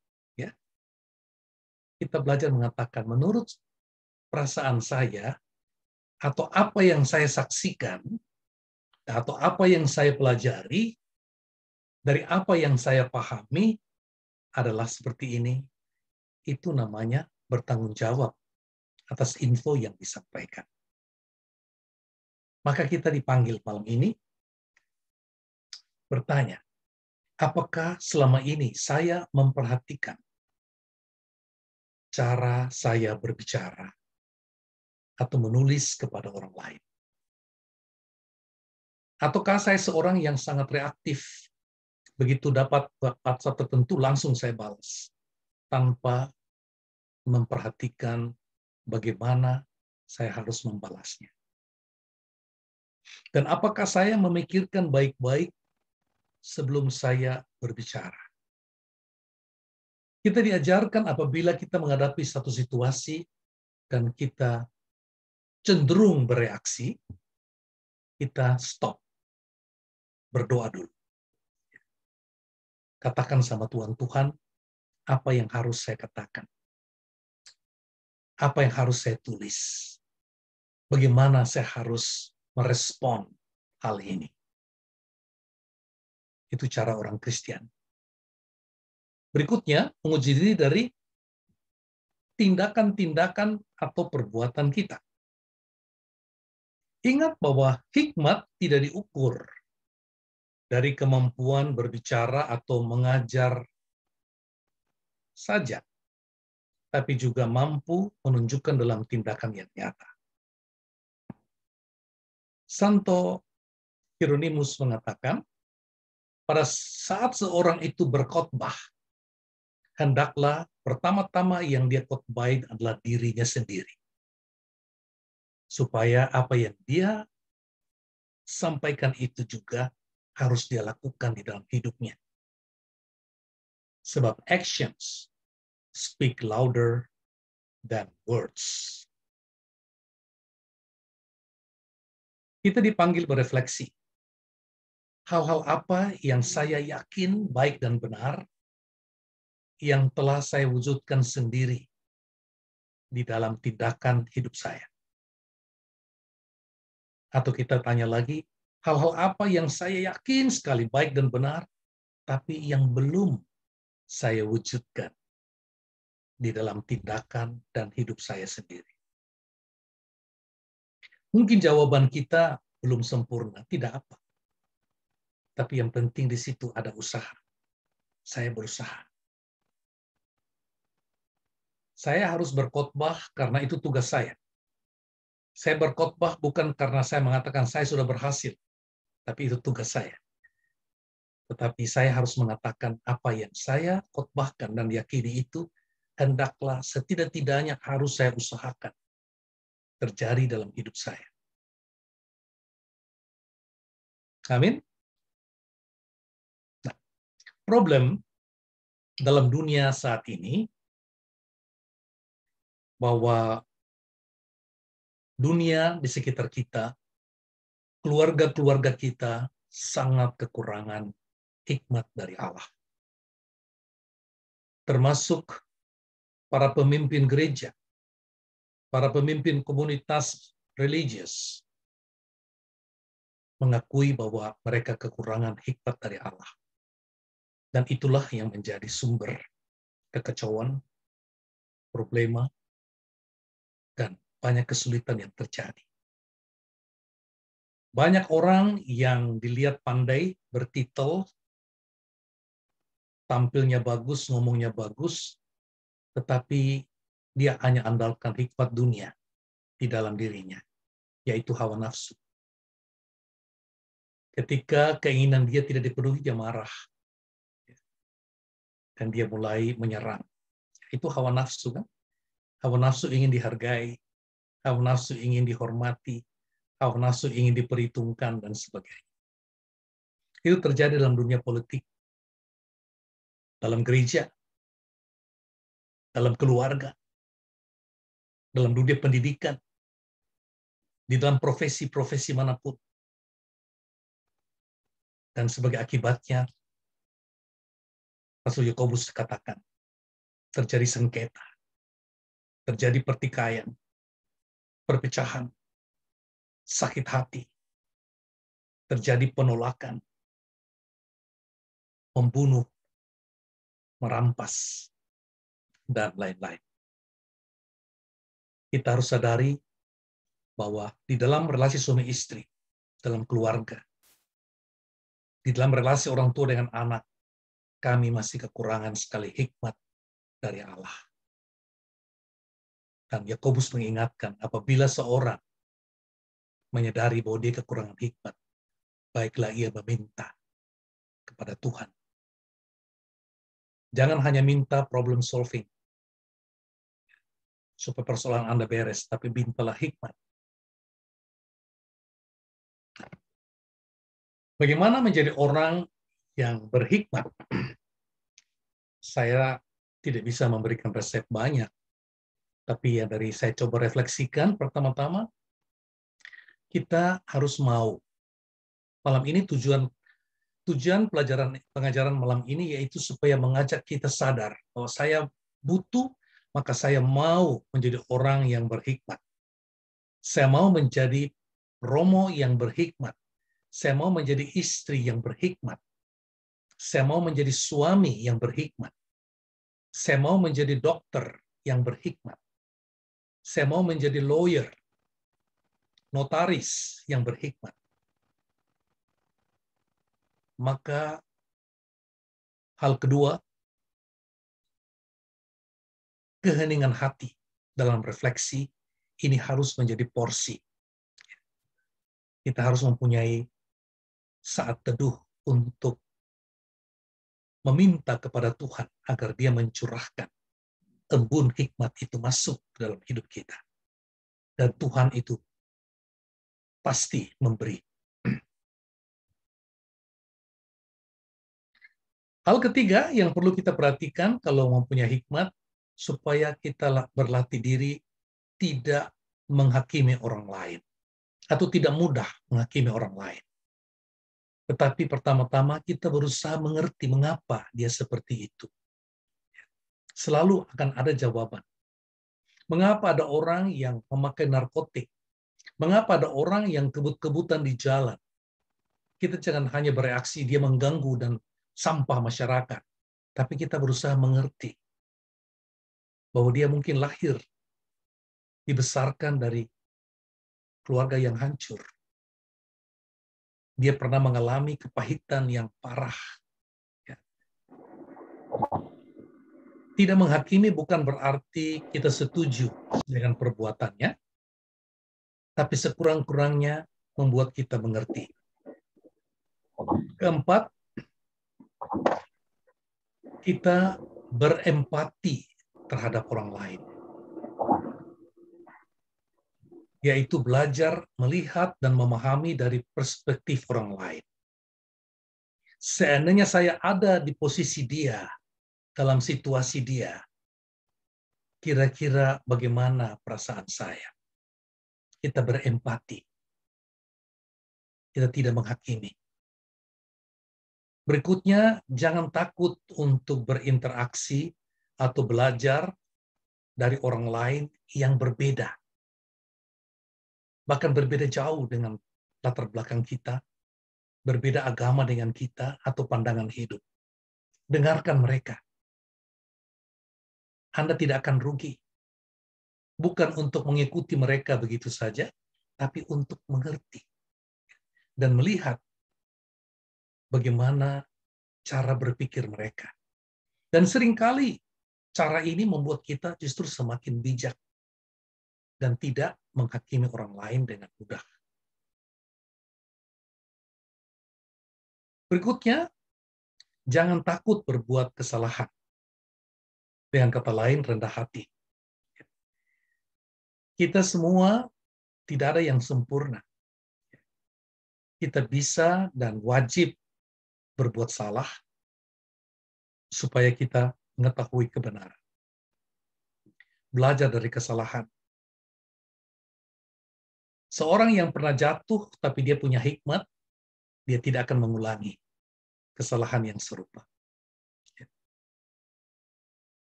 kita belajar mengatakan menurut perasaan saya atau apa yang saya saksikan atau apa yang saya pelajari dari apa yang saya pahami adalah seperti ini. Itu namanya bertanggung jawab atas info yang disampaikan. Maka kita dipanggil malam ini bertanya, apakah selama ini saya memperhatikan cara saya berbicara atau menulis kepada orang lain? Ataukah saya seorang yang sangat reaktif? Begitu dapat WhatsApp tertentu, langsung saya balas tanpa memperhatikan bagaimana saya harus membalasnya. Dan apakah saya memikirkan baik-baik sebelum saya berbicara? Kita diajarkan apabila kita menghadapi satu situasi dan kita cenderung bereaksi, kita stop. Berdoa dulu. Katakan sama Tuhan, Tuhan, apa yang harus saya katakan? Apa yang harus saya tulis? Bagaimana saya harus merespon hal ini? Itu cara orang Kristen Berikutnya, menguji diri dari tindakan-tindakan atau perbuatan kita. Ingat bahwa hikmat tidak diukur dari kemampuan berbicara atau mengajar saja, tapi juga mampu menunjukkan dalam tindakan yang nyata. Santo Hieronymus mengatakan, pada saat seorang itu berkhotbah, hendaklah pertama-tama yang dia khotbahin adalah dirinya sendiri. Supaya apa yang dia sampaikan itu juga harus dia lakukan di dalam hidupnya. Sebab actions speak louder than words. Kita dipanggil berefleksi. Hal-hal apa yang saya yakin baik dan benar yang telah saya wujudkan sendiri di dalam tindakan hidup saya. Atau kita tanya lagi, hal-hal apa yang saya yakin sekali baik dan benar, tapi yang belum saya wujudkan di dalam tindakan dan hidup saya sendiri. Mungkin jawaban kita belum sempurna, tidak apa. Tapi yang penting di situ ada usaha. Saya berusaha. Saya harus berkhotbah karena itu tugas saya. Saya berkhotbah bukan karena saya mengatakan saya sudah berhasil, tapi itu tugas saya. Tetapi saya harus mengatakan apa yang saya khotbahkan dan yakini itu hendaklah setidak-tidaknya harus saya usahakan terjadi dalam hidup saya. Amin. Nah, problem dalam dunia saat ini bahwa dunia di sekitar kita, keluarga-keluarga kita sangat kekurangan hikmat dari Allah. Termasuk para pemimpin gereja, para pemimpin komunitas religius mengakui bahwa mereka kekurangan hikmat dari Allah. Dan itulah yang menjadi sumber kekecauan, problema, banyak kesulitan yang terjadi. Banyak orang yang dilihat pandai, bertitel, tampilnya bagus, ngomongnya bagus, tetapi dia hanya andalkan hikmat dunia di dalam dirinya, yaitu hawa nafsu. Ketika keinginan dia tidak dipenuhi, dia marah. Dan dia mulai menyerang. Itu hawa nafsu kan? Hawa nafsu ingin dihargai, hawa nafsu ingin dihormati, hawa nafsu ingin diperhitungkan, dan sebagainya. Itu terjadi dalam dunia politik, dalam gereja, dalam keluarga, dalam dunia pendidikan, di dalam profesi-profesi manapun. Dan sebagai akibatnya, Rasul Yakobus katakan, terjadi sengketa, terjadi pertikaian, perpecahan, sakit hati, terjadi penolakan, membunuh, merampas, dan lain-lain. Kita harus sadari bahwa di dalam relasi suami istri, dalam keluarga, di dalam relasi orang tua dengan anak, kami masih kekurangan sekali hikmat dari Allah mengingatkan, Yakobus mengingatkan apabila seorang menyadari bahwa dia kekurangan hikmat, baiklah ia meminta kepada Tuhan. Jangan hanya minta problem solving supaya persoalan Anda beres, tapi mintalah hikmat. Bagaimana menjadi orang yang berhikmat? [CLEARS THROAT] Saya tidak bisa memberikan resep banyak, tapi ya dari saya coba refleksikan pertama-tama kita harus mau. Malam ini tujuan tujuan pelajaran pengajaran malam ini yaitu supaya mengajak kita sadar bahwa saya butuh maka saya mau menjadi orang yang berhikmat. Saya mau menjadi romo yang berhikmat. Saya mau menjadi istri yang berhikmat. Saya mau menjadi suami yang berhikmat. Saya mau menjadi dokter yang berhikmat. Saya mau menjadi lawyer, notaris yang berhikmat. Maka hal kedua, keheningan hati dalam refleksi ini harus menjadi porsi. Kita harus mempunyai saat teduh untuk meminta kepada Tuhan agar dia mencurahkan embun hikmat itu masuk dalam hidup kita. Dan Tuhan itu pasti memberi. Hal ketiga yang perlu kita perhatikan kalau mempunyai hikmat, supaya kita berlatih diri tidak menghakimi orang lain. Atau tidak mudah menghakimi orang lain. Tetapi pertama-tama kita berusaha mengerti mengapa dia seperti itu selalu akan ada jawaban. Mengapa ada orang yang memakai narkotik? Mengapa ada orang yang kebut-kebutan di jalan? Kita jangan hanya bereaksi, dia mengganggu dan sampah masyarakat. Tapi kita berusaha mengerti bahwa dia mungkin lahir, dibesarkan dari keluarga yang hancur. Dia pernah mengalami kepahitan yang parah Tidak menghakimi bukan berarti kita setuju dengan perbuatannya, tapi sekurang-kurangnya membuat kita mengerti. Keempat, kita berempati terhadap orang lain, yaitu belajar melihat dan memahami dari perspektif orang lain. Seandainya saya ada di posisi dia, dalam situasi dia, kira-kira bagaimana perasaan saya. Kita berempati. Kita tidak menghakimi. Berikutnya, jangan takut untuk berinteraksi atau belajar dari orang lain yang berbeda. Bahkan berbeda jauh dengan latar belakang kita, berbeda agama dengan kita, atau pandangan hidup. Dengarkan mereka anda tidak akan rugi. Bukan untuk mengikuti mereka begitu saja, tapi untuk mengerti dan melihat bagaimana cara berpikir mereka. Dan seringkali cara ini membuat kita justru semakin bijak dan tidak menghakimi orang lain dengan mudah. Berikutnya, jangan takut berbuat kesalahan. Dengan kata lain, rendah hati. Kita semua tidak ada yang sempurna. Kita bisa dan wajib berbuat salah supaya kita mengetahui kebenaran. Belajar dari kesalahan. Seorang yang pernah jatuh tapi dia punya hikmat, dia tidak akan mengulangi kesalahan yang serupa.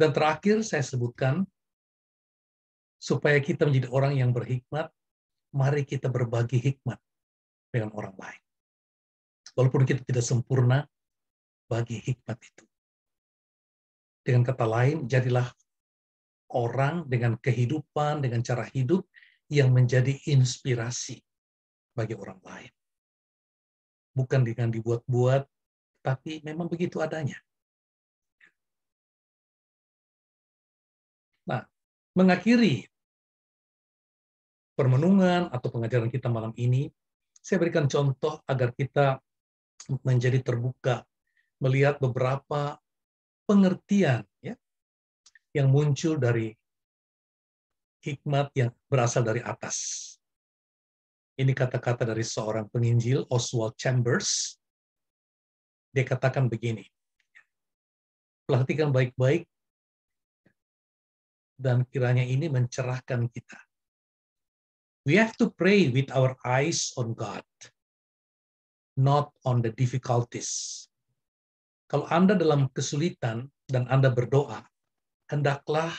Dan terakhir saya sebutkan, supaya kita menjadi orang yang berhikmat, mari kita berbagi hikmat dengan orang lain. Walaupun kita tidak sempurna, bagi hikmat itu. Dengan kata lain, jadilah orang dengan kehidupan, dengan cara hidup yang menjadi inspirasi bagi orang lain. Bukan dengan dibuat-buat, tapi memang begitu adanya. Nah, mengakhiri permenungan atau pengajaran kita malam ini, saya berikan contoh agar kita menjadi terbuka melihat beberapa pengertian ya yang muncul dari hikmat yang berasal dari atas. Ini kata-kata dari seorang penginjil Oswald Chambers. Dia katakan begini. Perhatikan baik-baik dan kiranya ini mencerahkan kita. We have to pray with our eyes on God, not on the difficulties. Kalau Anda dalam kesulitan dan Anda berdoa, hendaklah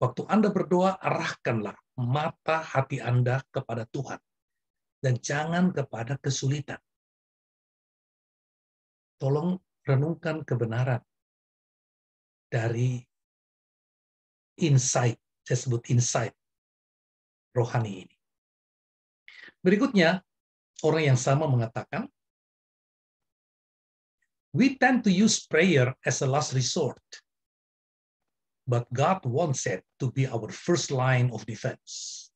waktu Anda berdoa arahkanlah mata hati Anda kepada Tuhan dan jangan kepada kesulitan. Tolong renungkan kebenaran dari insight, saya sebut insight rohani ini. Berikutnya, orang yang sama mengatakan, We tend to use prayer as a last resort, but God wants it to be our first line of defense.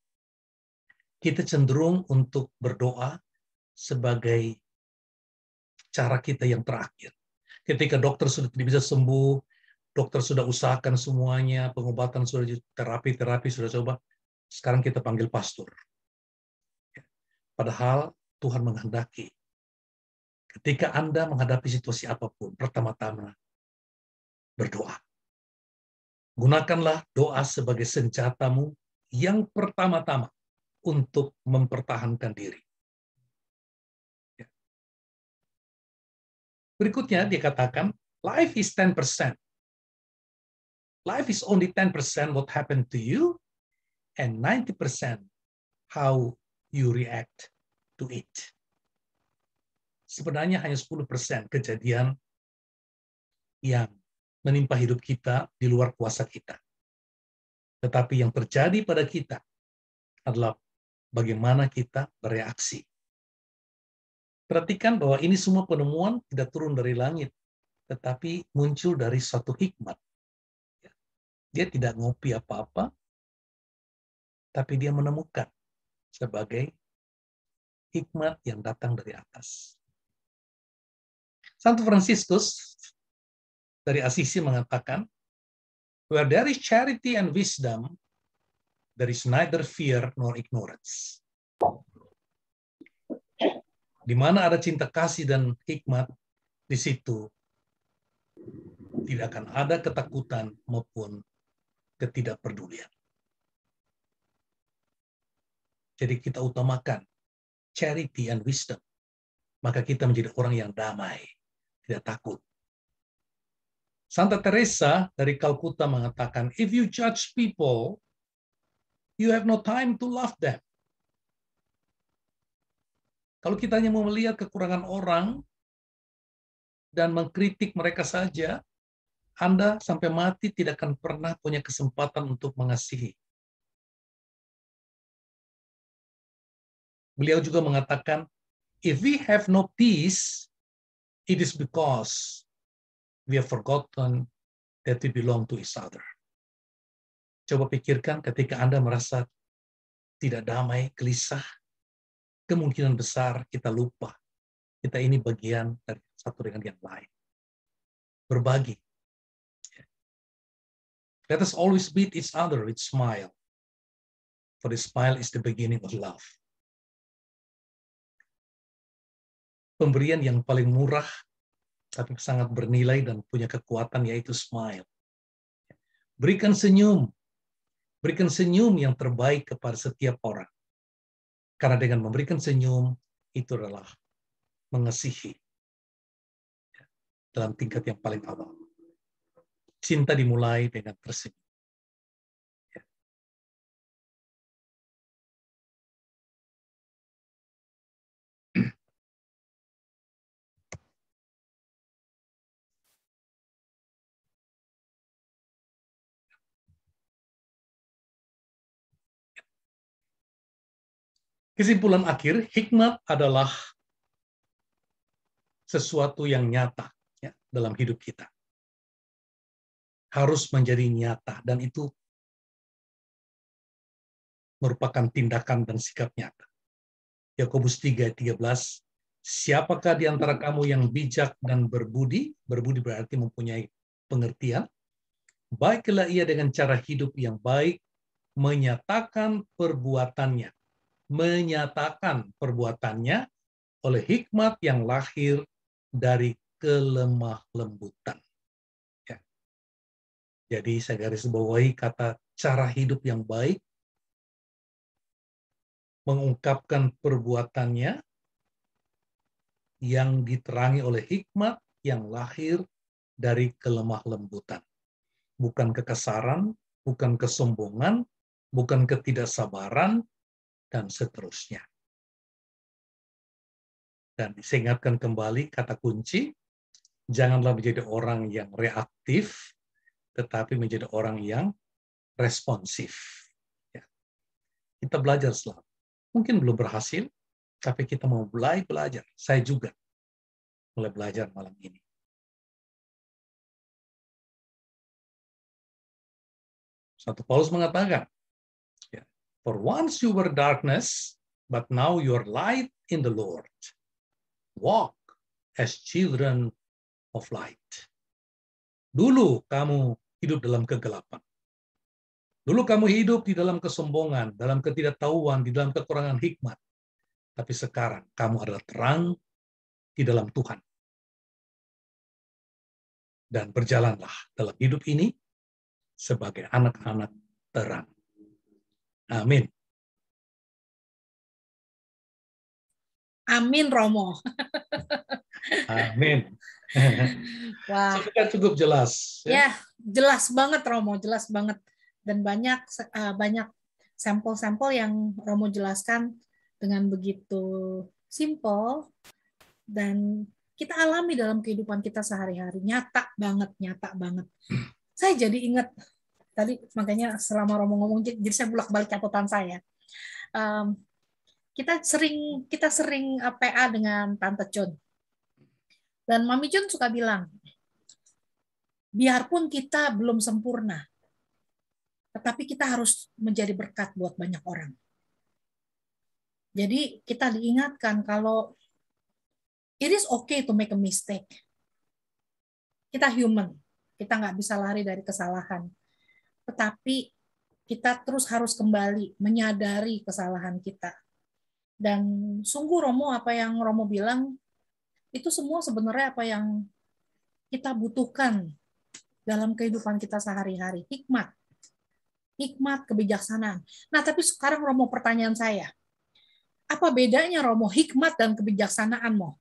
Kita cenderung untuk berdoa sebagai cara kita yang terakhir. Ketika dokter sudah tidak bisa sembuh, dokter sudah usahakan semuanya, pengobatan sudah terapi-terapi sudah coba, sekarang kita panggil pastor. Ya. Padahal Tuhan menghendaki ketika Anda menghadapi situasi apapun, pertama-tama berdoa. Gunakanlah doa sebagai senjatamu yang pertama-tama untuk mempertahankan diri. Ya. Berikutnya dikatakan, life is 10% life is only 10% what happened to you and 90% how you react to it. Sebenarnya hanya 10% kejadian yang menimpa hidup kita di luar kuasa kita. Tetapi yang terjadi pada kita adalah bagaimana kita bereaksi. Perhatikan bahwa ini semua penemuan tidak turun dari langit, tetapi muncul dari suatu hikmat dia tidak ngopi apa-apa, tapi dia menemukan sebagai hikmat yang datang dari atas. Santo Franciscus dari Asisi mengatakan, Where there is charity and wisdom, there is neither fear nor ignorance. Di mana ada cinta kasih dan hikmat, di situ tidak akan ada ketakutan maupun ketidakpedulian. Jadi kita utamakan charity and wisdom. Maka kita menjadi orang yang damai, tidak takut. Santa Teresa dari Kalkuta mengatakan, if you judge people, you have no time to love them. Kalau kita hanya mau melihat kekurangan orang dan mengkritik mereka saja, anda sampai mati tidak akan pernah punya kesempatan untuk mengasihi. Beliau juga mengatakan, if we have no peace, it is because we have forgotten that we belong to each other. Coba pikirkan ketika Anda merasa tidak damai, gelisah, kemungkinan besar kita lupa. Kita ini bagian dari satu dengan yang lain. Berbagi, Let us always beat each other with smile, for the smile is the beginning of love. Pemberian yang paling murah tapi sangat bernilai dan punya kekuatan yaitu smile. Berikan senyum. Berikan senyum yang terbaik kepada setiap orang. Karena dengan memberikan senyum, itu adalah mengasihi dalam tingkat yang paling awal cinta dimulai dengan tersenyum. Ya. Kesimpulan akhir, hikmat adalah sesuatu yang nyata ya, dalam hidup kita harus menjadi nyata dan itu merupakan tindakan dan sikap nyata. Yakobus 3:13 Siapakah di antara kamu yang bijak dan berbudi? Berbudi berarti mempunyai pengertian. Baiklah ia dengan cara hidup yang baik menyatakan perbuatannya. Menyatakan perbuatannya oleh hikmat yang lahir dari kelemah lembutan. Jadi saya garis bawahi kata cara hidup yang baik, mengungkapkan perbuatannya yang diterangi oleh hikmat yang lahir dari kelemah lembutan. Bukan kekesaran bukan kesombongan, bukan ketidaksabaran, dan seterusnya. Dan saya ingatkan kembali kata kunci, janganlah menjadi orang yang reaktif, tetapi menjadi orang yang responsif. Ya. Kita belajar selalu. Mungkin belum berhasil, tapi kita mau mulai belajar. Saya juga mulai belajar malam ini. Satu Paulus mengatakan, ya, For once you were darkness, but now you are light in the Lord. Walk as children of light. Dulu kamu hidup dalam kegelapan. Dulu kamu hidup di dalam kesombongan, dalam ketidaktahuan, di dalam kekurangan hikmat. Tapi sekarang kamu adalah terang di dalam Tuhan. Dan berjalanlah dalam hidup ini sebagai anak-anak terang. Amin. Amin Romo. [LAUGHS] Amin. [LAUGHS] Wah. Kan cukup jelas. Ya. ya, jelas banget Romo, jelas banget dan banyak uh, banyak sampel-sampel yang Romo jelaskan dengan begitu simple dan kita alami dalam kehidupan kita sehari-hari nyata banget nyata banget saya jadi ingat tadi makanya selama Romo ngomong jadi saya bolak balik catatan saya um, kita sering kita sering PA dengan Tante Chun dan Mami Jun suka bilang, biarpun kita belum sempurna, tetapi kita harus menjadi berkat buat banyak orang. Jadi kita diingatkan kalau it is okay to make a mistake. Kita human, kita nggak bisa lari dari kesalahan. Tetapi kita terus harus kembali menyadari kesalahan kita. Dan sungguh Romo apa yang Romo bilang, itu semua sebenarnya apa yang kita butuhkan dalam kehidupan kita sehari-hari. Hikmat. Hikmat, kebijaksanaan. Nah, tapi sekarang Romo pertanyaan saya. Apa bedanya Romo hikmat dan kebijaksanaan, Mo?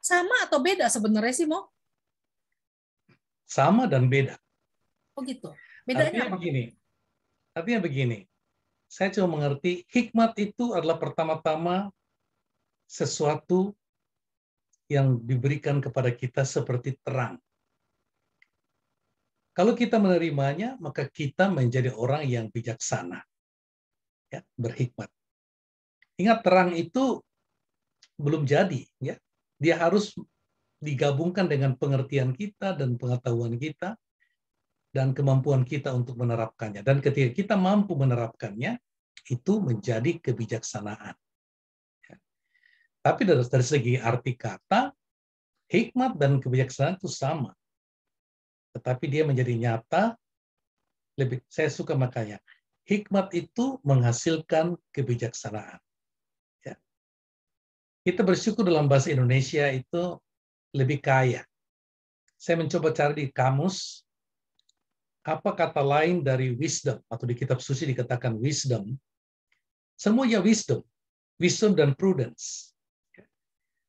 Sama atau beda sebenarnya sih, Mo? Sama dan beda. Oh gitu. Bedanya artinya apa? begini. Artinya begini. Saya cuma mengerti hikmat itu adalah pertama-tama sesuatu yang diberikan kepada kita seperti terang. Kalau kita menerimanya, maka kita menjadi orang yang bijaksana, ya, berhikmat. Ingat terang itu belum jadi, ya. Dia harus digabungkan dengan pengertian kita dan pengetahuan kita dan kemampuan kita untuk menerapkannya. Dan ketika kita mampu menerapkannya, itu menjadi kebijaksanaan. Tapi dari, dari segi arti kata, hikmat dan kebijaksanaan itu sama. Tetapi dia menjadi nyata, lebih saya suka makanya. Hikmat itu menghasilkan kebijaksanaan. Ya. Kita bersyukur dalam bahasa Indonesia itu lebih kaya. Saya mencoba cari di kamus, apa kata lain dari wisdom, atau di kitab suci dikatakan wisdom, semuanya wisdom, wisdom dan prudence.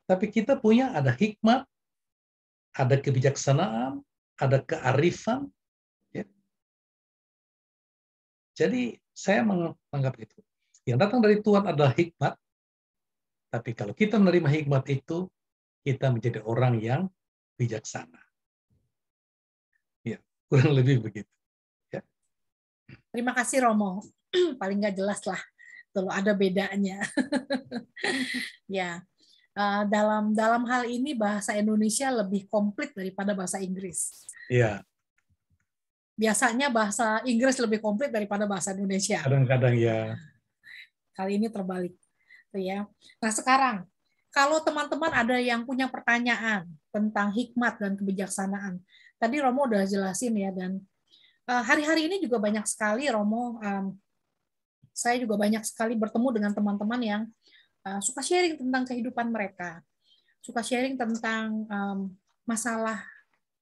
Tapi kita punya ada hikmat, ada kebijaksanaan, ada kearifan. Ya. Jadi saya menganggap itu. Yang datang dari Tuhan adalah hikmat. Tapi kalau kita menerima hikmat itu, kita menjadi orang yang bijaksana. Ya, kurang lebih begitu. Ya. Terima kasih Romo. [CLEARS THROAT] Paling nggak jelas lah kalau ada bedanya. [LAUGHS] ya, Eh, dalam dalam hal ini bahasa Indonesia lebih komplit daripada bahasa Inggris. Iya. Biasanya bahasa Inggris lebih komplit daripada bahasa Indonesia. Kadang-kadang ya. Kali ini terbalik. ya. Nah, sekarang kalau teman-teman ada yang punya pertanyaan tentang hikmat dan kebijaksanaan, tadi Romo udah jelasin ya dan eh, hari-hari ini juga banyak sekali Romo, saya juga banyak sekali bertemu dengan teman-teman yang Eh, suka sharing tentang kehidupan mereka, suka sharing tentang um, masalah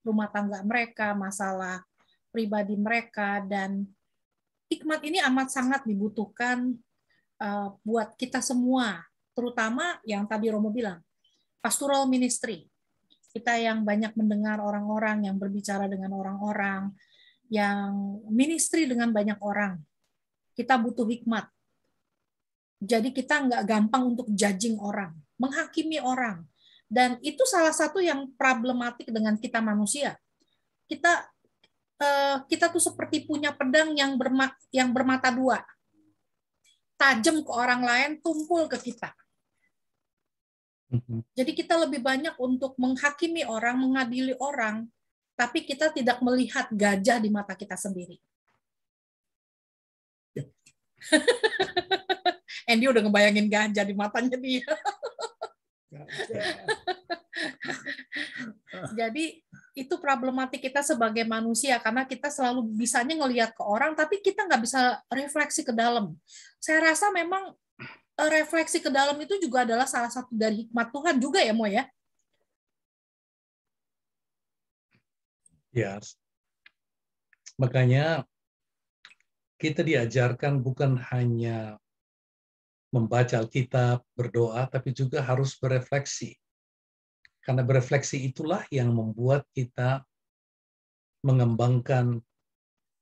rumah tangga mereka, masalah pribadi mereka, dan hikmat ini amat sangat dibutuhkan uh, buat kita semua, terutama yang tadi Romo bilang, pastoral ministry. Kita yang banyak mendengar orang-orang, yang berbicara dengan orang-orang, yang ministry dengan banyak orang. Kita butuh hikmat jadi kita nggak gampang untuk judging orang, menghakimi orang. Dan itu salah satu yang problematik dengan kita manusia. Kita eh, kita tuh seperti punya pedang yang yang bermata dua. Tajam ke orang lain, tumpul ke kita. Mm-hmm. Jadi kita lebih banyak untuk menghakimi orang, mengadili orang, tapi kita tidak melihat gajah di mata kita sendiri. Ya. [LAUGHS] Andy udah ngebayangin ganja di matanya dia. Jadi itu problematik kita sebagai manusia karena kita selalu bisanya ngelihat ke orang tapi kita nggak bisa refleksi ke dalam. Saya rasa memang eh, refleksi ke dalam itu juga adalah salah satu dari hikmat Tuhan juga ya Mo ya. Ya. Makanya kita diajarkan bukan hanya membaca Alkitab, berdoa, tapi juga harus berefleksi. Karena berefleksi itulah yang membuat kita mengembangkan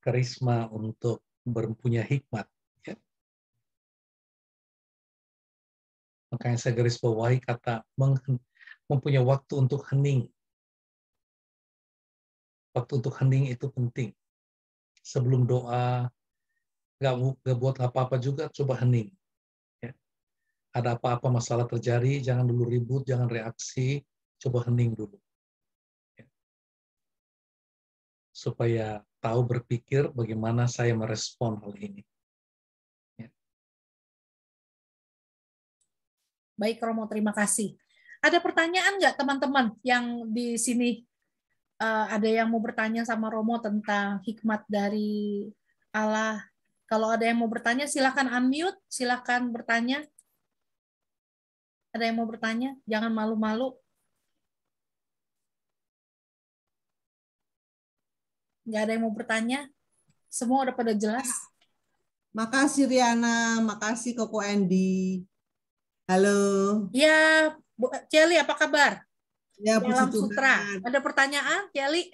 karisma untuk berpunya hikmat. Ya. Makanya saya garis bawahi kata mempunyai waktu untuk hening. Waktu untuk hening itu penting. Sebelum doa, nggak buat apa-apa juga, coba hening ada apa-apa masalah terjadi, jangan dulu ribut, jangan reaksi, coba hening dulu. Ya. Supaya tahu berpikir bagaimana saya merespon hal ini. Ya. Baik Romo, terima kasih. Ada pertanyaan nggak teman-teman yang di sini eh, ada yang mau bertanya sama Romo tentang hikmat dari Allah? Kalau ada yang mau bertanya, silakan unmute, silakan bertanya. Ada yang mau bertanya? Jangan malu-malu. Nggak ada yang mau bertanya? Semua udah pada jelas? Makasih Riana, makasih Koko Andy. Halo. Ya, Bu Celi apa kabar? Ya, Dalam Sutra. Ada pertanyaan, Celi?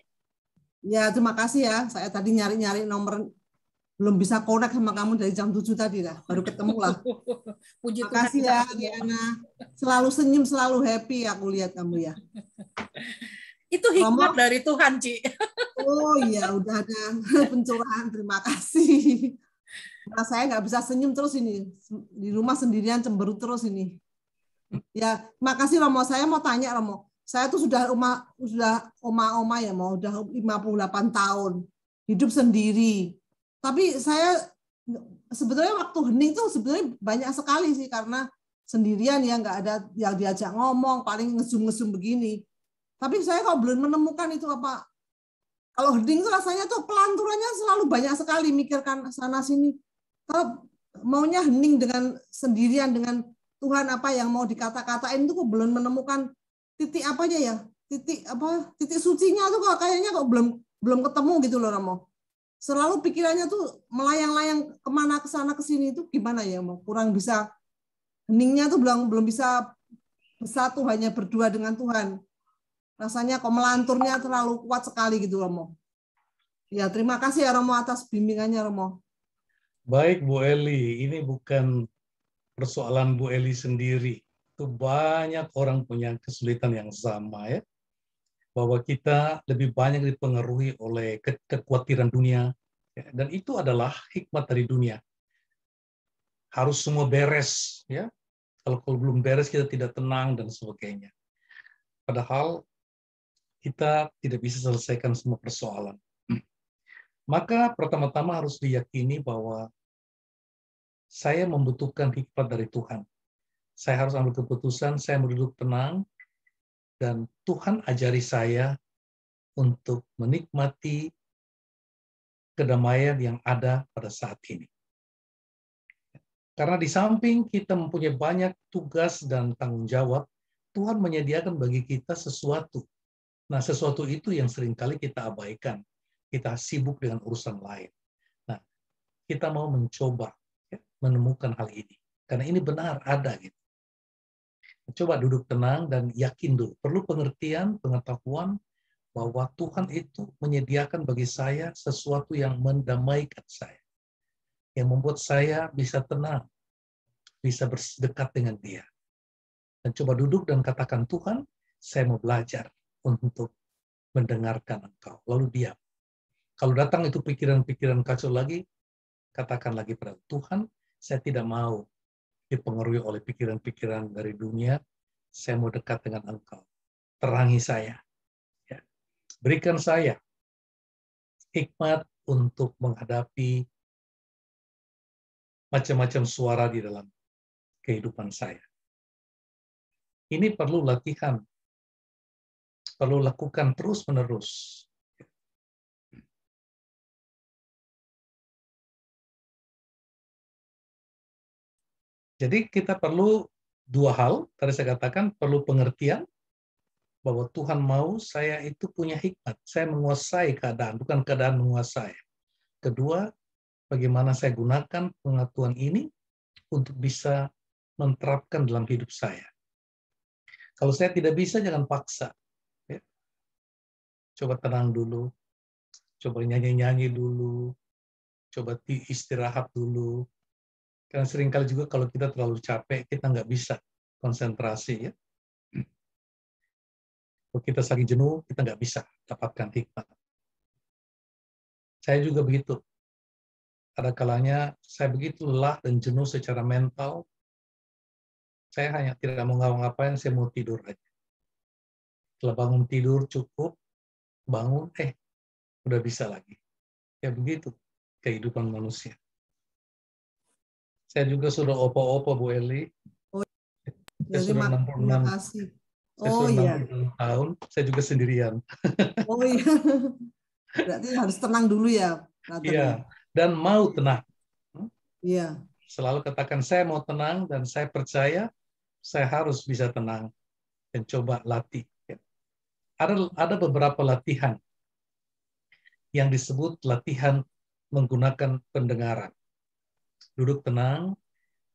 Ya, terima kasih ya. Saya tadi nyari-nyari nomor belum bisa connect sama kamu dari jam 7 tadi lah, baru ketemu lah. [LAUGHS] Puji Tuhan. Makasih ya, Diana. Selalu senyum, selalu happy aku lihat kamu ya. [LAUGHS] Itu hikmat Ngomong. dari Tuhan, Ci. [LAUGHS] Oh iya, udah ada pencurahan. Terima kasih. Nah, saya nggak bisa senyum terus ini. Di rumah sendirian cemberut terus ini. Ya, makasih Romo. Saya mau tanya Romo. Saya tuh sudah oma sudah oma-oma ya, mau udah 58 tahun. Hidup sendiri tapi saya sebetulnya waktu hening itu sebetulnya banyak sekali sih karena sendirian ya nggak ada yang diajak ngomong paling ngesum ngesum begini tapi saya kok belum menemukan itu apa kalau hening itu rasanya tuh pelanturannya selalu banyak sekali mikirkan sana sini kalau maunya hening dengan sendirian dengan Tuhan apa yang mau dikata-katain itu kok belum menemukan titik apanya ya titik apa titik sucinya tuh kok kayaknya kok belum belum ketemu gitu loh Romo selalu pikirannya tuh melayang-layang kemana ke sana ke sini itu gimana ya mau kurang bisa heningnya tuh belum belum bisa bersatu hanya berdua dengan Tuhan rasanya kok melanturnya terlalu kuat sekali gitu Romo ya terima kasih ya Romo atas bimbingannya Romo baik Bu Eli ini bukan persoalan Bu Eli sendiri itu banyak orang punya kesulitan yang sama ya bahwa kita lebih banyak dipengaruhi oleh ke kekhawatiran dunia ya. dan itu adalah hikmat dari dunia harus semua beres ya kalau, kalau belum beres kita tidak tenang dan sebagainya padahal kita tidak bisa selesaikan semua persoalan maka pertama-tama harus diyakini bahwa saya membutuhkan hikmat dari Tuhan saya harus ambil keputusan saya mau tenang dan Tuhan ajari saya untuk menikmati kedamaian yang ada pada saat ini. Karena di samping kita mempunyai banyak tugas dan tanggung jawab, Tuhan menyediakan bagi kita sesuatu. Nah, sesuatu itu yang seringkali kita abaikan. Kita sibuk dengan urusan lain. Nah, kita mau mencoba ya, menemukan hal ini. Karena ini benar ada gitu. Coba duduk tenang dan yakin dulu. Perlu pengertian, pengetahuan bahwa Tuhan itu menyediakan bagi saya sesuatu yang mendamaikan saya. Yang membuat saya bisa tenang, bisa bersedekat dengan dia. Dan coba duduk dan katakan, Tuhan, saya mau belajar untuk mendengarkan engkau. Lalu diam. Kalau datang itu pikiran-pikiran kacau lagi, katakan lagi pada Tuhan, saya tidak mau dipengaruhi oleh pikiran-pikiran dari dunia, saya mau dekat dengan Engkau. Terangi saya. Ya. Berikan saya hikmat untuk menghadapi macam-macam suara di dalam kehidupan saya. Ini perlu latihan, perlu lakukan terus-menerus Jadi kita perlu dua hal, tadi saya katakan perlu pengertian bahwa Tuhan mau saya itu punya hikmat, saya menguasai keadaan, bukan keadaan menguasai. Kedua, bagaimana saya gunakan pengetahuan ini untuk bisa menerapkan dalam hidup saya. Kalau saya tidak bisa, jangan paksa. Ya. Coba tenang dulu, coba nyanyi-nyanyi dulu, coba istirahat dulu, karena seringkali juga kalau kita terlalu capek, kita nggak bisa konsentrasi. Ya. Hmm. Kalau kita saking jenuh, kita nggak bisa dapatkan hikmah. Saya juga begitu. Ada kalanya saya begitu lelah dan jenuh secara mental, saya hanya tidak mau ngapa-ngapain, saya mau tidur aja. Setelah bangun tidur cukup, bangun, eh, udah bisa lagi. Ya begitu kehidupan manusia. Saya juga sudah opo-opo Bu Eli. Oh, saya sudah 66. Terima kasih. Oh saya sudah iya. tahun, saya juga sendirian. [LAUGHS] Oh iya. Berarti harus tenang dulu ya. Iya, dan mau tenang. Iya. Selalu katakan saya mau tenang dan saya percaya saya harus bisa tenang dan coba latih. Ya. Ada ada beberapa latihan yang disebut latihan menggunakan pendengaran duduk tenang,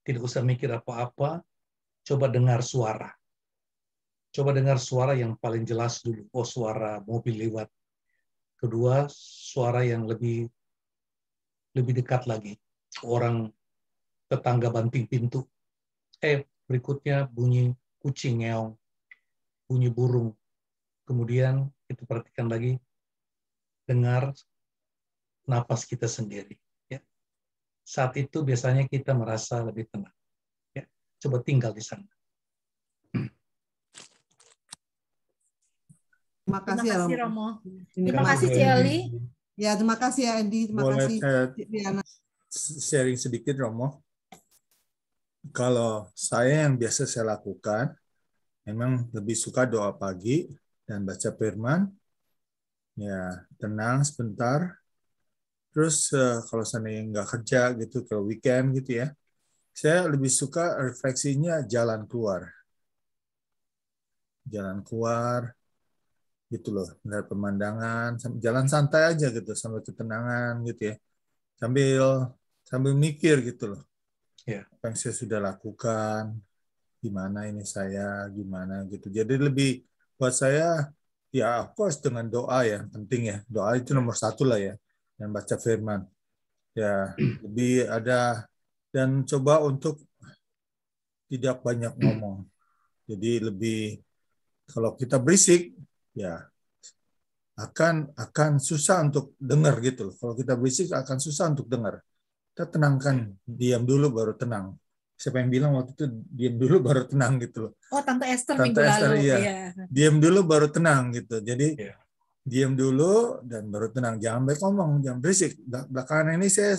tidak usah mikir apa-apa, coba dengar suara. Coba dengar suara yang paling jelas dulu. Oh, suara mobil lewat. Kedua, suara yang lebih lebih dekat lagi. Orang tetangga banting pintu. Eh, berikutnya bunyi kucing ngeong, bunyi burung. Kemudian kita perhatikan lagi, dengar napas kita sendiri saat itu biasanya kita merasa lebih tenang. Ya, coba tinggal di sana. Hmm. Terima kasih, terima ya, Romo. Terima, kasih Celi. Ya, terima kasih ya Andi. Terima Boleh kasih Diana. Sharing sedikit Romo. Kalau saya yang biasa saya lakukan, memang lebih suka doa pagi dan baca firman. Ya, tenang sebentar, Terus uh, kalau seandainya nggak kerja gitu ke weekend gitu ya, saya lebih suka refleksinya jalan keluar. Jalan keluar gitu loh, melihat pemandangan, jalan santai aja gitu sambil ketenangan gitu ya. Sambil sambil mikir gitu loh. Yeah. Apa yang saya sudah lakukan, gimana ini saya, gimana gitu. Jadi lebih buat saya ya of course dengan doa ya penting ya doa itu nomor satu lah ya yang baca firman. Ya, lebih ada dan coba untuk tidak banyak ngomong. Jadi lebih kalau kita berisik ya akan akan susah untuk dengar gitu loh. Kalau kita berisik akan susah untuk dengar. Kita tenangkan, diam dulu baru tenang. Siapa yang bilang waktu itu diam dulu baru tenang gitu loh. Oh, Tante Esther Tante minggu Esther, lalu. Iya. Yeah. Diam dulu baru tenang gitu. Jadi yeah diam dulu dan baru tenang. Jangan baik ngomong, jangan berisik. Belakangan ini saya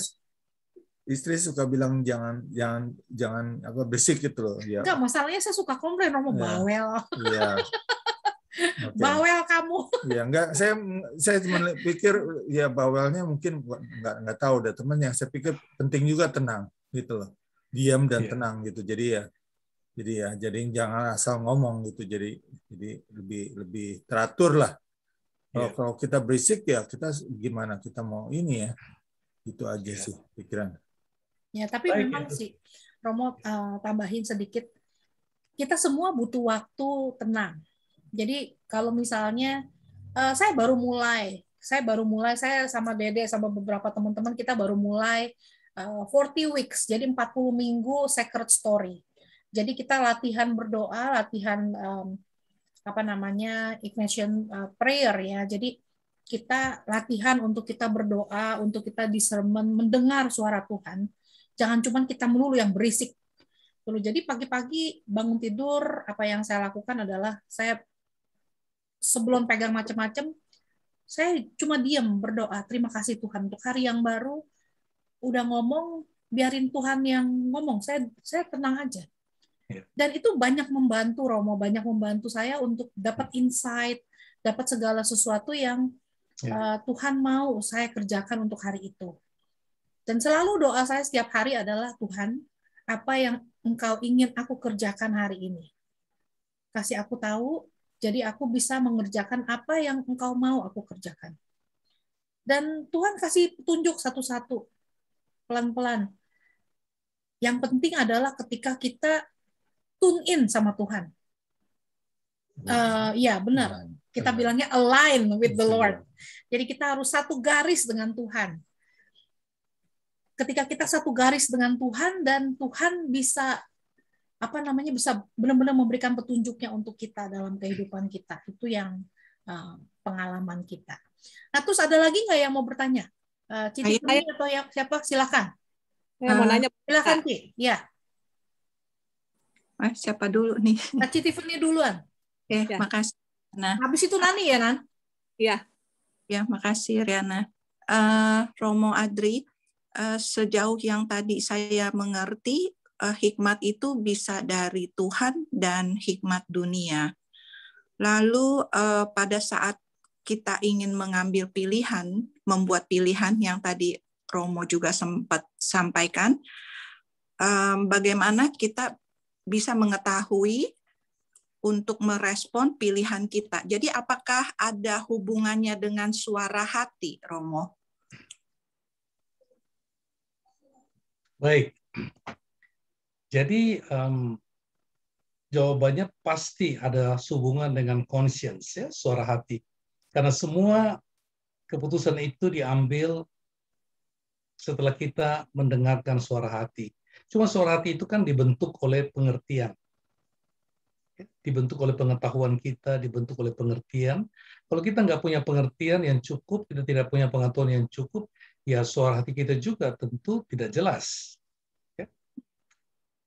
istri suka bilang jangan jangan jangan apa berisik gitu loh. Ya. Enggak, masalahnya saya suka komplain sama oh, ya. bawel. Iya. [LAUGHS] Okay. Bawel kamu. Ya enggak, saya saya cuma pikir ya bawelnya mungkin enggak enggak tahu deh teman yang Saya pikir penting juga tenang gitu loh. Diam dan yeah. tenang gitu. Jadi ya jadi ya jadi jangan asal ngomong gitu. Jadi jadi lebih lebih teratur lah kalau, yeah. kalau kita berisik ya kita gimana kita mau ini ya. Itu aja yeah. sih pikiran. Ya, tapi Baik, memang ya. sih Romo uh, tambahin sedikit kita semua butuh waktu tenang. Jadi kalau misalnya uh, saya baru mulai, saya baru mulai, saya sama Dede sama beberapa teman-teman kita baru mulai uh, eh, 40 weeks, jadi 40 minggu secret story. Jadi kita latihan berdoa, latihan um, apa namanya ignition eh, prayer ya. Jadi kita latihan untuk kita berdoa, untuk kita discernment, mendengar suara Tuhan. Jangan cuma kita melulu yang berisik. Dulu gitu. jadi pagi-pagi bangun tidur, apa yang saya lakukan adalah saya sebelum pegang macam-macam, saya cuma diam berdoa, terima kasih Tuhan untuk hari yang baru. Udah ngomong, biarin Tuhan yang ngomong. Saya saya tenang aja Iya. Dan itu banyak membantu Romo, banyak membantu saya untuk dapat hmm. insight, dapat segala sesuatu yang ya. uh, Tuhan mau saya kerjakan untuk hari itu. Dan selalu doa saya setiap hari adalah Tuhan, apa yang Engkau ingin aku kerjakan hari ini? Kasih aku tahu, jadi aku bisa mengerjakan apa yang Engkau mau aku kerjakan. Dan Tuhan kasih petunjuk satu-satu, pelan-pelan. Yang penting adalah ketika kita tune in sama Tuhan. Uh, ya benar. Nah, kita bilangnya align with the Lord. Jadi kita harus satu garis dengan Tuhan. Ketika kita satu garis dengan Tuhan dan Tuhan bisa apa namanya bisa benar-benar memberikan petunjuknya untuk kita dalam kehidupan kita. Itu yang uh, pengalaman kita. Nah terus ada lagi nggak yang mau bertanya? Uh, Cici atau yang siapa? Silakan. Saya mau nanya. Silakan Ki. Ya. Eh, siapa dulu nih? Naci [LAUGHS] Tiffany duluan. Oke, eh, okay, ya. makasih. Nah, habis itu Nani ya, Nan? Iya. Ya, makasih Riana. Uh, Romo Adri, uh, sejauh yang tadi saya mengerti, uh, hikmat itu bisa dari Tuhan dan hikmat dunia. Lalu uh, pada saat kita ingin mengambil pilihan, membuat pilihan yang tadi Romo juga sempat sampaikan, um, bagaimana kita bisa mengetahui untuk merespon pilihan kita. Jadi apakah ada hubungannya dengan suara hati, Romo? Baik. Jadi um, jawabannya pasti ada hubungan dengan conscience, ya, suara hati. Karena semua keputusan itu diambil setelah kita mendengarkan suara hati. Cuma suara hati itu kan dibentuk oleh pengertian. Dibentuk oleh pengetahuan kita, dibentuk oleh pengertian. Kalau kita nggak punya pengertian yang cukup, kita tidak punya pengetahuan yang cukup, ya suara hati kita juga tentu tidak jelas. Ya.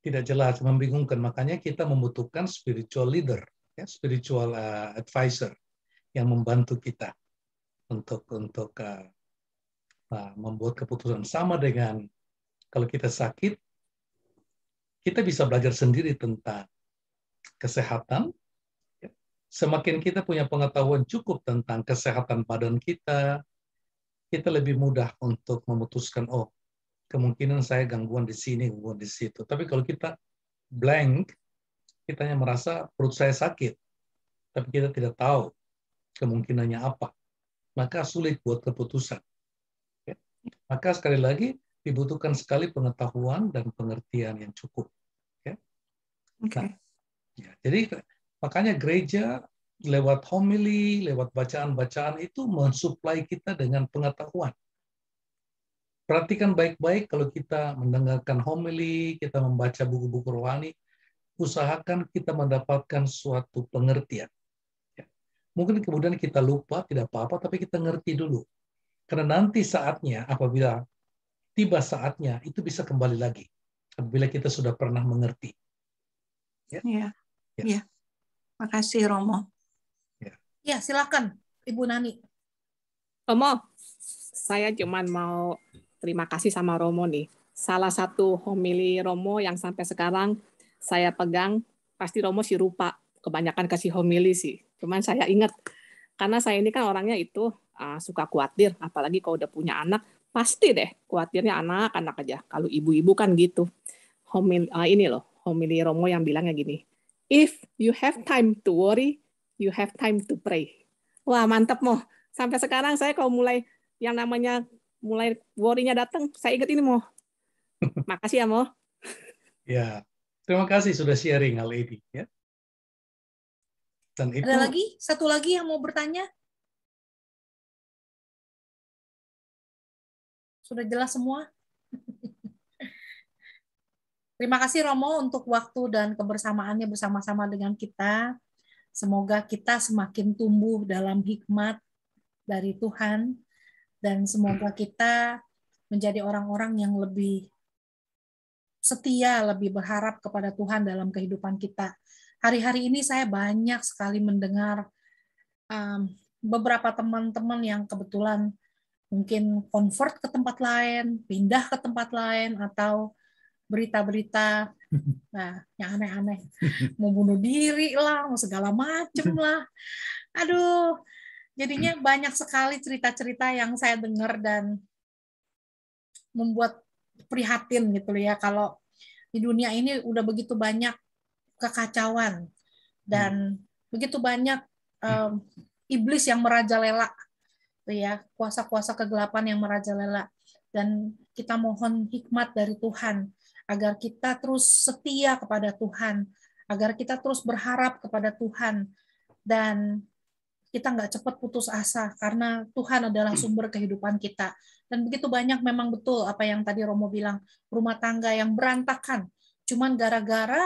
Tidak jelas, membingungkan. Makanya kita membutuhkan spiritual leader, ya, spiritual eh, advisor yang membantu kita untuk untuk eh, eh, membuat keputusan sama dengan kalau kita sakit kita bisa belajar sendiri tentang kesehatan. Ya. Semakin kita punya pengetahuan cukup tentang kesehatan badan kita, kita lebih mudah untuk memutuskan, oh, kemungkinan saya gangguan di sini, gangguan di situ. Tapi kalau kita blank, kita hanya merasa perut saya sakit, tapi kita tidak tahu kemungkinannya apa. Maka sulit buat keputusan. Ya. Maka sekali lagi, dibutuhkan sekali pengetahuan dan pengertian yang cukup. Okay. Nah, ya, jadi makanya gereja lewat homili, lewat bacaan-bacaan itu mensuplai kita dengan pengetahuan. Perhatikan baik-baik kalau kita mendengarkan homili, kita membaca buku-buku rohani, usahakan kita mendapatkan suatu pengertian. Ya. Mungkin kemudian kita lupa, tidak apa-apa, tapi kita ngerti dulu. Karena nanti saatnya, apabila tiba saatnya, itu bisa kembali lagi. Apabila kita sudah pernah mengerti. Ya. Iya. Ya. ya. ya. Makasih Romo. Ya. ya, silakan Ibu Nani. Romo, saya cuma mau terima kasih sama Romo nih. Salah satu homili Romo yang sampai sekarang saya pegang, pasti Romo sih rupa kebanyakan kasih homili sih. Cuman saya ingat karena saya ini kan orangnya itu uh, suka khawatir, apalagi kalau udah punya anak, pasti deh khawatirnya anak-anak aja. Kalau ibu-ibu kan gitu. Homil, uh, ini loh, homili Romo yang bilangnya gini, if you have time to worry, you have time to pray. Wah mantep mo. Sampai sekarang saya kalau mulai yang namanya mulai worry-nya datang, saya ingat ini mo. [LAUGHS] Makasih ya mo. ya, terima kasih sudah sharing hal ini ya. Dan itu... Ada lagi? Satu lagi yang mau bertanya? Sudah jelas semua? Terima kasih Romo untuk waktu dan kebersamaannya bersama-sama dengan kita. Semoga kita semakin tumbuh dalam hikmat dari Tuhan dan semoga kita menjadi orang-orang yang lebih setia, lebih berharap kepada Tuhan dalam kehidupan kita. Hari-hari ini saya banyak sekali mendengar um, beberapa teman-teman yang kebetulan mungkin convert ke tempat lain, pindah ke tempat lain, atau berita-berita [LAUGHS] nah yang aneh-aneh mau bunuh diri lah mau segala macem [LAUGHS] lah aduh jadinya banyak sekali cerita-cerita yang saya dengar dan membuat prihatin gitu ya kalau di dunia ini udah begitu banyak kekacauan dan hmm. begitu banyak um, iblis yang merajalela gitu ya kuasa-kuasa kegelapan yang merajalela dan kita mohon hikmat dari Tuhan agar kita terus setia kepada Tuhan, agar kita terus berharap kepada Tuhan dan kita nggak cepat putus asa karena Tuhan adalah sumber kehidupan kita. Dan begitu banyak memang betul apa yang tadi Romo bilang, rumah tangga yang berantakan. Cuman gara-gara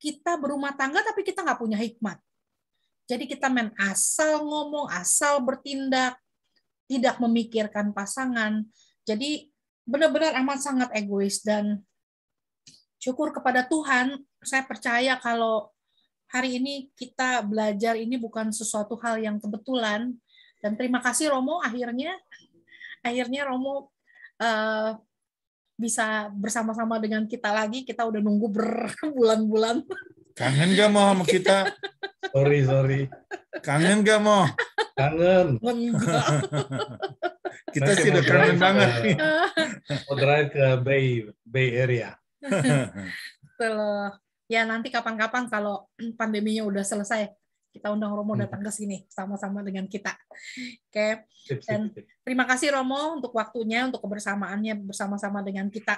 kita berumah tangga tapi kita nggak punya hikmat. Jadi kita main asal ngomong, asal bertindak, tidak memikirkan pasangan. Jadi benar-benar amat sangat egois dan syukur kepada Tuhan saya percaya kalau hari ini kita belajar ini bukan sesuatu hal yang kebetulan dan terima kasih Romo akhirnya akhirnya Romo uh, bisa bersama-sama dengan kita lagi kita udah nunggu berbulan-bulan [LAUGHS] Kangen gak mau sama kita? sorry, sorry. Kangen gak mau? Kangen. [LAUGHS] kita sudah sih udah kangen banget. mau drive ke Bay, Bay Area. setelah Ya nanti kapan-kapan kalau pandeminya udah selesai, kita undang Romo datang ke sini sama-sama dengan kita. Oke. Okay. Dan terima kasih Romo untuk waktunya, untuk kebersamaannya bersama-sama dengan kita.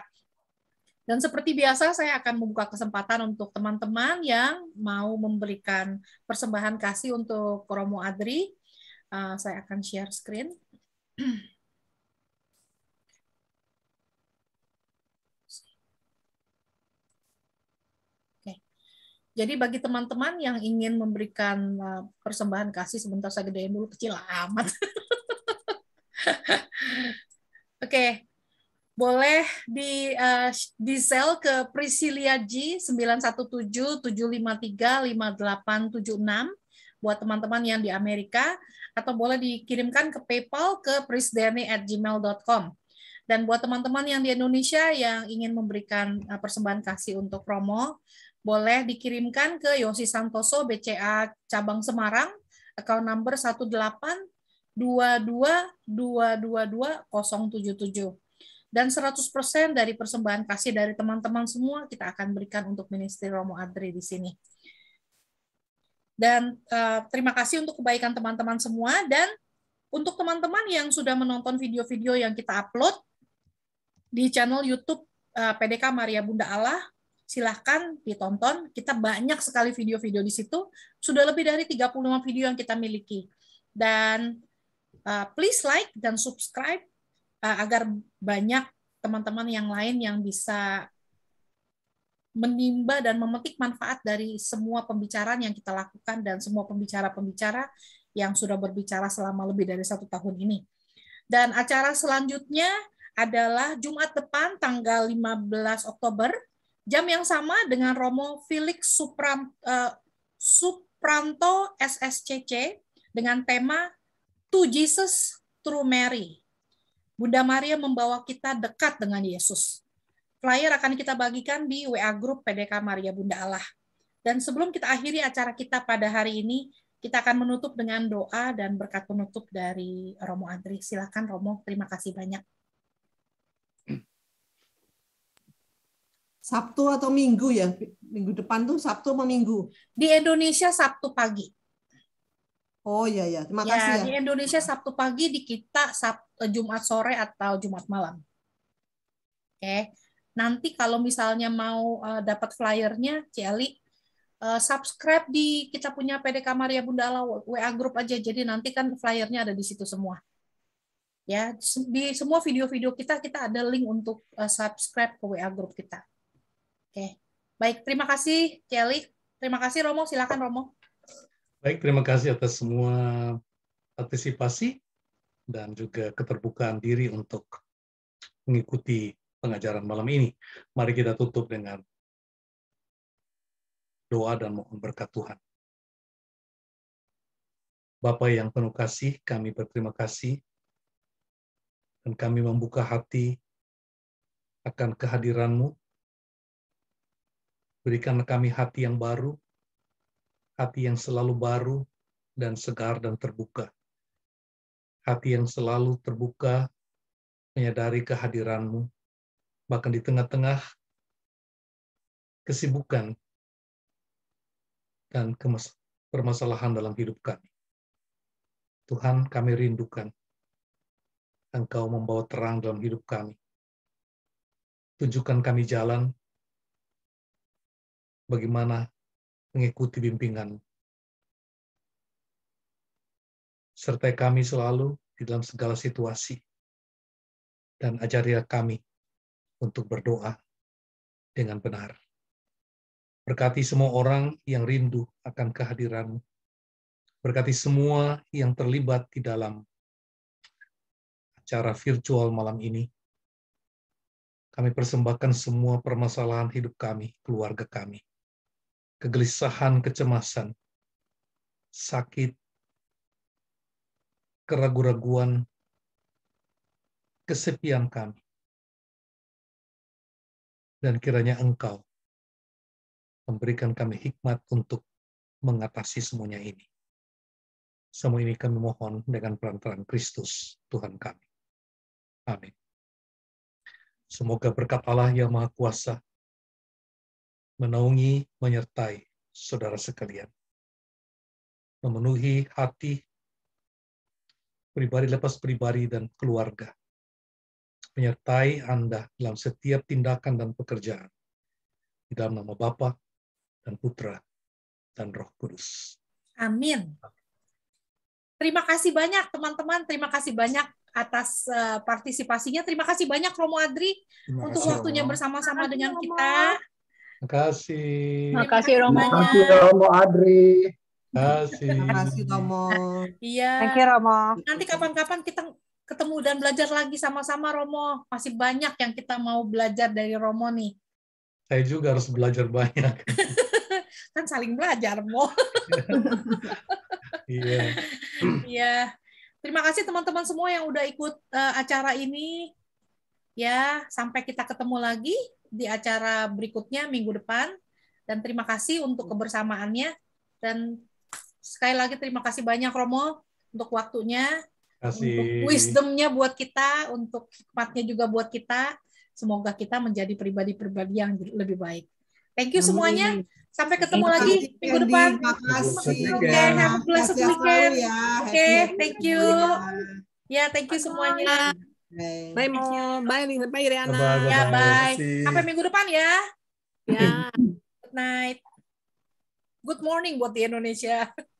Dan seperti biasa, saya akan membuka kesempatan untuk teman-teman yang mau memberikan persembahan kasih untuk Romo Adri. Eh, saya akan share screen. Jadi bagi teman-teman yang ingin memberikan eh, persembahan kasih, sebentar saya gedein dulu, kecil amat. [LAUGHS] Oke, okay boleh di uh, eh, di sel ke Priscilia G delapan tujuh enam buat teman-teman yang di Amerika atau boleh dikirimkan ke PayPal ke prisdani@gmail.com. Dan buat teman-teman yang di Indonesia yang ingin memberikan uh, persembahan kasih untuk promo, boleh dikirimkan ke Yosi Santoso BCA Cabang Semarang, account number 18 22 222 077 dan 100% dari persembahan kasih dari teman-teman semua kita akan berikan untuk ministry Romo Adri di sini. Dan uh, terima kasih untuk kebaikan teman-teman semua dan untuk teman-teman yang sudah menonton video-video yang kita upload di channel YouTube uh, eh, PDK Maria Bunda Allah, silahkan ditonton. Kita banyak sekali video-video di situ. Sudah lebih dari 35 video yang kita miliki. Dan uh, please like dan subscribe uh, agar banyak teman-teman yang lain yang bisa menimba dan memetik manfaat dari semua pembicaraan yang kita lakukan dan semua pembicara-pembicara yang sudah berbicara selama lebih dari satu tahun ini. Dan acara selanjutnya adalah Jumat depan tanggal 15 Oktober jam yang sama dengan Romo Felix Supram, uh, eh, Supranto SSCC dengan tema To Jesus Through Mary. Bunda Maria membawa kita dekat dengan Yesus. Flyer akan kita bagikan di WA Group PDK Maria Bunda Allah. Dan sebelum kita akhiri acara kita pada hari ini, kita akan menutup dengan doa dan berkat penutup dari Romo Andri. Silakan Romo, terima kasih banyak. Sabtu atau Minggu ya? Minggu depan tuh Sabtu atau Minggu? Di Indonesia Sabtu pagi. Oh iya iya, terima ya, kasih ya. Di Indonesia Sabtu pagi, di kita Sab eh, Jumat sore atau Jumat malam. Oke. Okay. Nanti kalau misalnya mau uh, dapat flyernya, Celi eh, subscribe di kita punya PDK Maria Bunda Allah WA group aja. Jadi nanti kan flyernya ada di situ semua. Ya, di semua video-video kita kita ada link untuk subscribe ke WA group kita. Oke. Baik, terima kasih Celi. Terima kasih Romo, silakan Romo. Baik, terima kasih atas semua partisipasi dan juga keterbukaan diri untuk mengikuti pengajaran malam ini. Mari kita tutup dengan doa dan mohon berkat Tuhan. Bapak yang penuh kasih, kami berterima kasih dan kami membuka hati akan kehadiranmu. Berikanlah kami hati yang baru, hati yang selalu baru dan segar dan terbuka. Hati yang selalu terbuka menyadari kehadiranmu, bahkan di tengah-tengah kesibukan dan permasalahan dalam hidup kami. Tuhan, kami rindukan Engkau membawa terang dalam hidup kami. Tunjukkan kami jalan bagaimana mengikuti bimbingan. Sertai kami selalu di dalam segala situasi. Dan ajarilah kami untuk berdoa dengan benar. Berkati semua orang yang rindu akan kehadiranmu, Berkati semua yang terlibat di dalam acara virtual malam ini. Kami persembahkan semua permasalahan hidup kami, keluarga kami kegelisahan, kecemasan, sakit, keraguan-raguan, kesepian kami. Dan kiranya Engkau memberikan kami hikmat untuk mengatasi semuanya ini. Semua ini kami mohon dengan perantaraan Kristus, Tuhan kami. Amin. Semoga berkat Allah yang Maha Kuasa, menaungi, menyertai saudara sekalian. Memenuhi hati pribadi lepas pribadi dan keluarga. Menyertai Anda dalam setiap tindakan dan pekerjaan. Di dalam nama Bapa dan Putra dan Roh Kudus. Amin. Terima kasih banyak teman-teman, terima kasih banyak atas eh, partisipasinya. Terima kasih banyak Romo Adri kasih, untuk waktunya bersama-sama dengan kita. Makasih. Makasih Romo. Makasih Romo Adri. Makasih. Makasih Romo. Iya. Thank you Romo. Nanti kapan-kapan kita ketemu dan belajar lagi sama-sama Romo. Masih banyak yang kita mau belajar dari Romo nih. Saya juga harus belajar banyak. [LAUGHS] kan saling belajar, Mo. [LAUGHS] Iya. Iya. Terima kasih teman-teman semua yang udah ikut uh, acara ini. Ya, sampai kita ketemu lagi di acara berikutnya minggu depan. Dan terima kasih untuk kebersamaannya. Dan sekali lagi terima kasih banyak Romo untuk waktunya, untuk wisdomnya buat kita, untuk hikmatnya juga buat kita. Semoga kita menjadi pribadi-pribadi yang lebih baik. Thank you semuanya. Sampai ketemu lagi minggu depan. Oke, okay, have ya. Oke, okay, ya, thank you. Ya, yeah, thank you semuanya. Bye. Bye Mo. Bye Lisa. Bye Riana. bye, ya bye. bye. Sampai minggu depan ya. Ya. Good night. Good morning buat di Indonesia.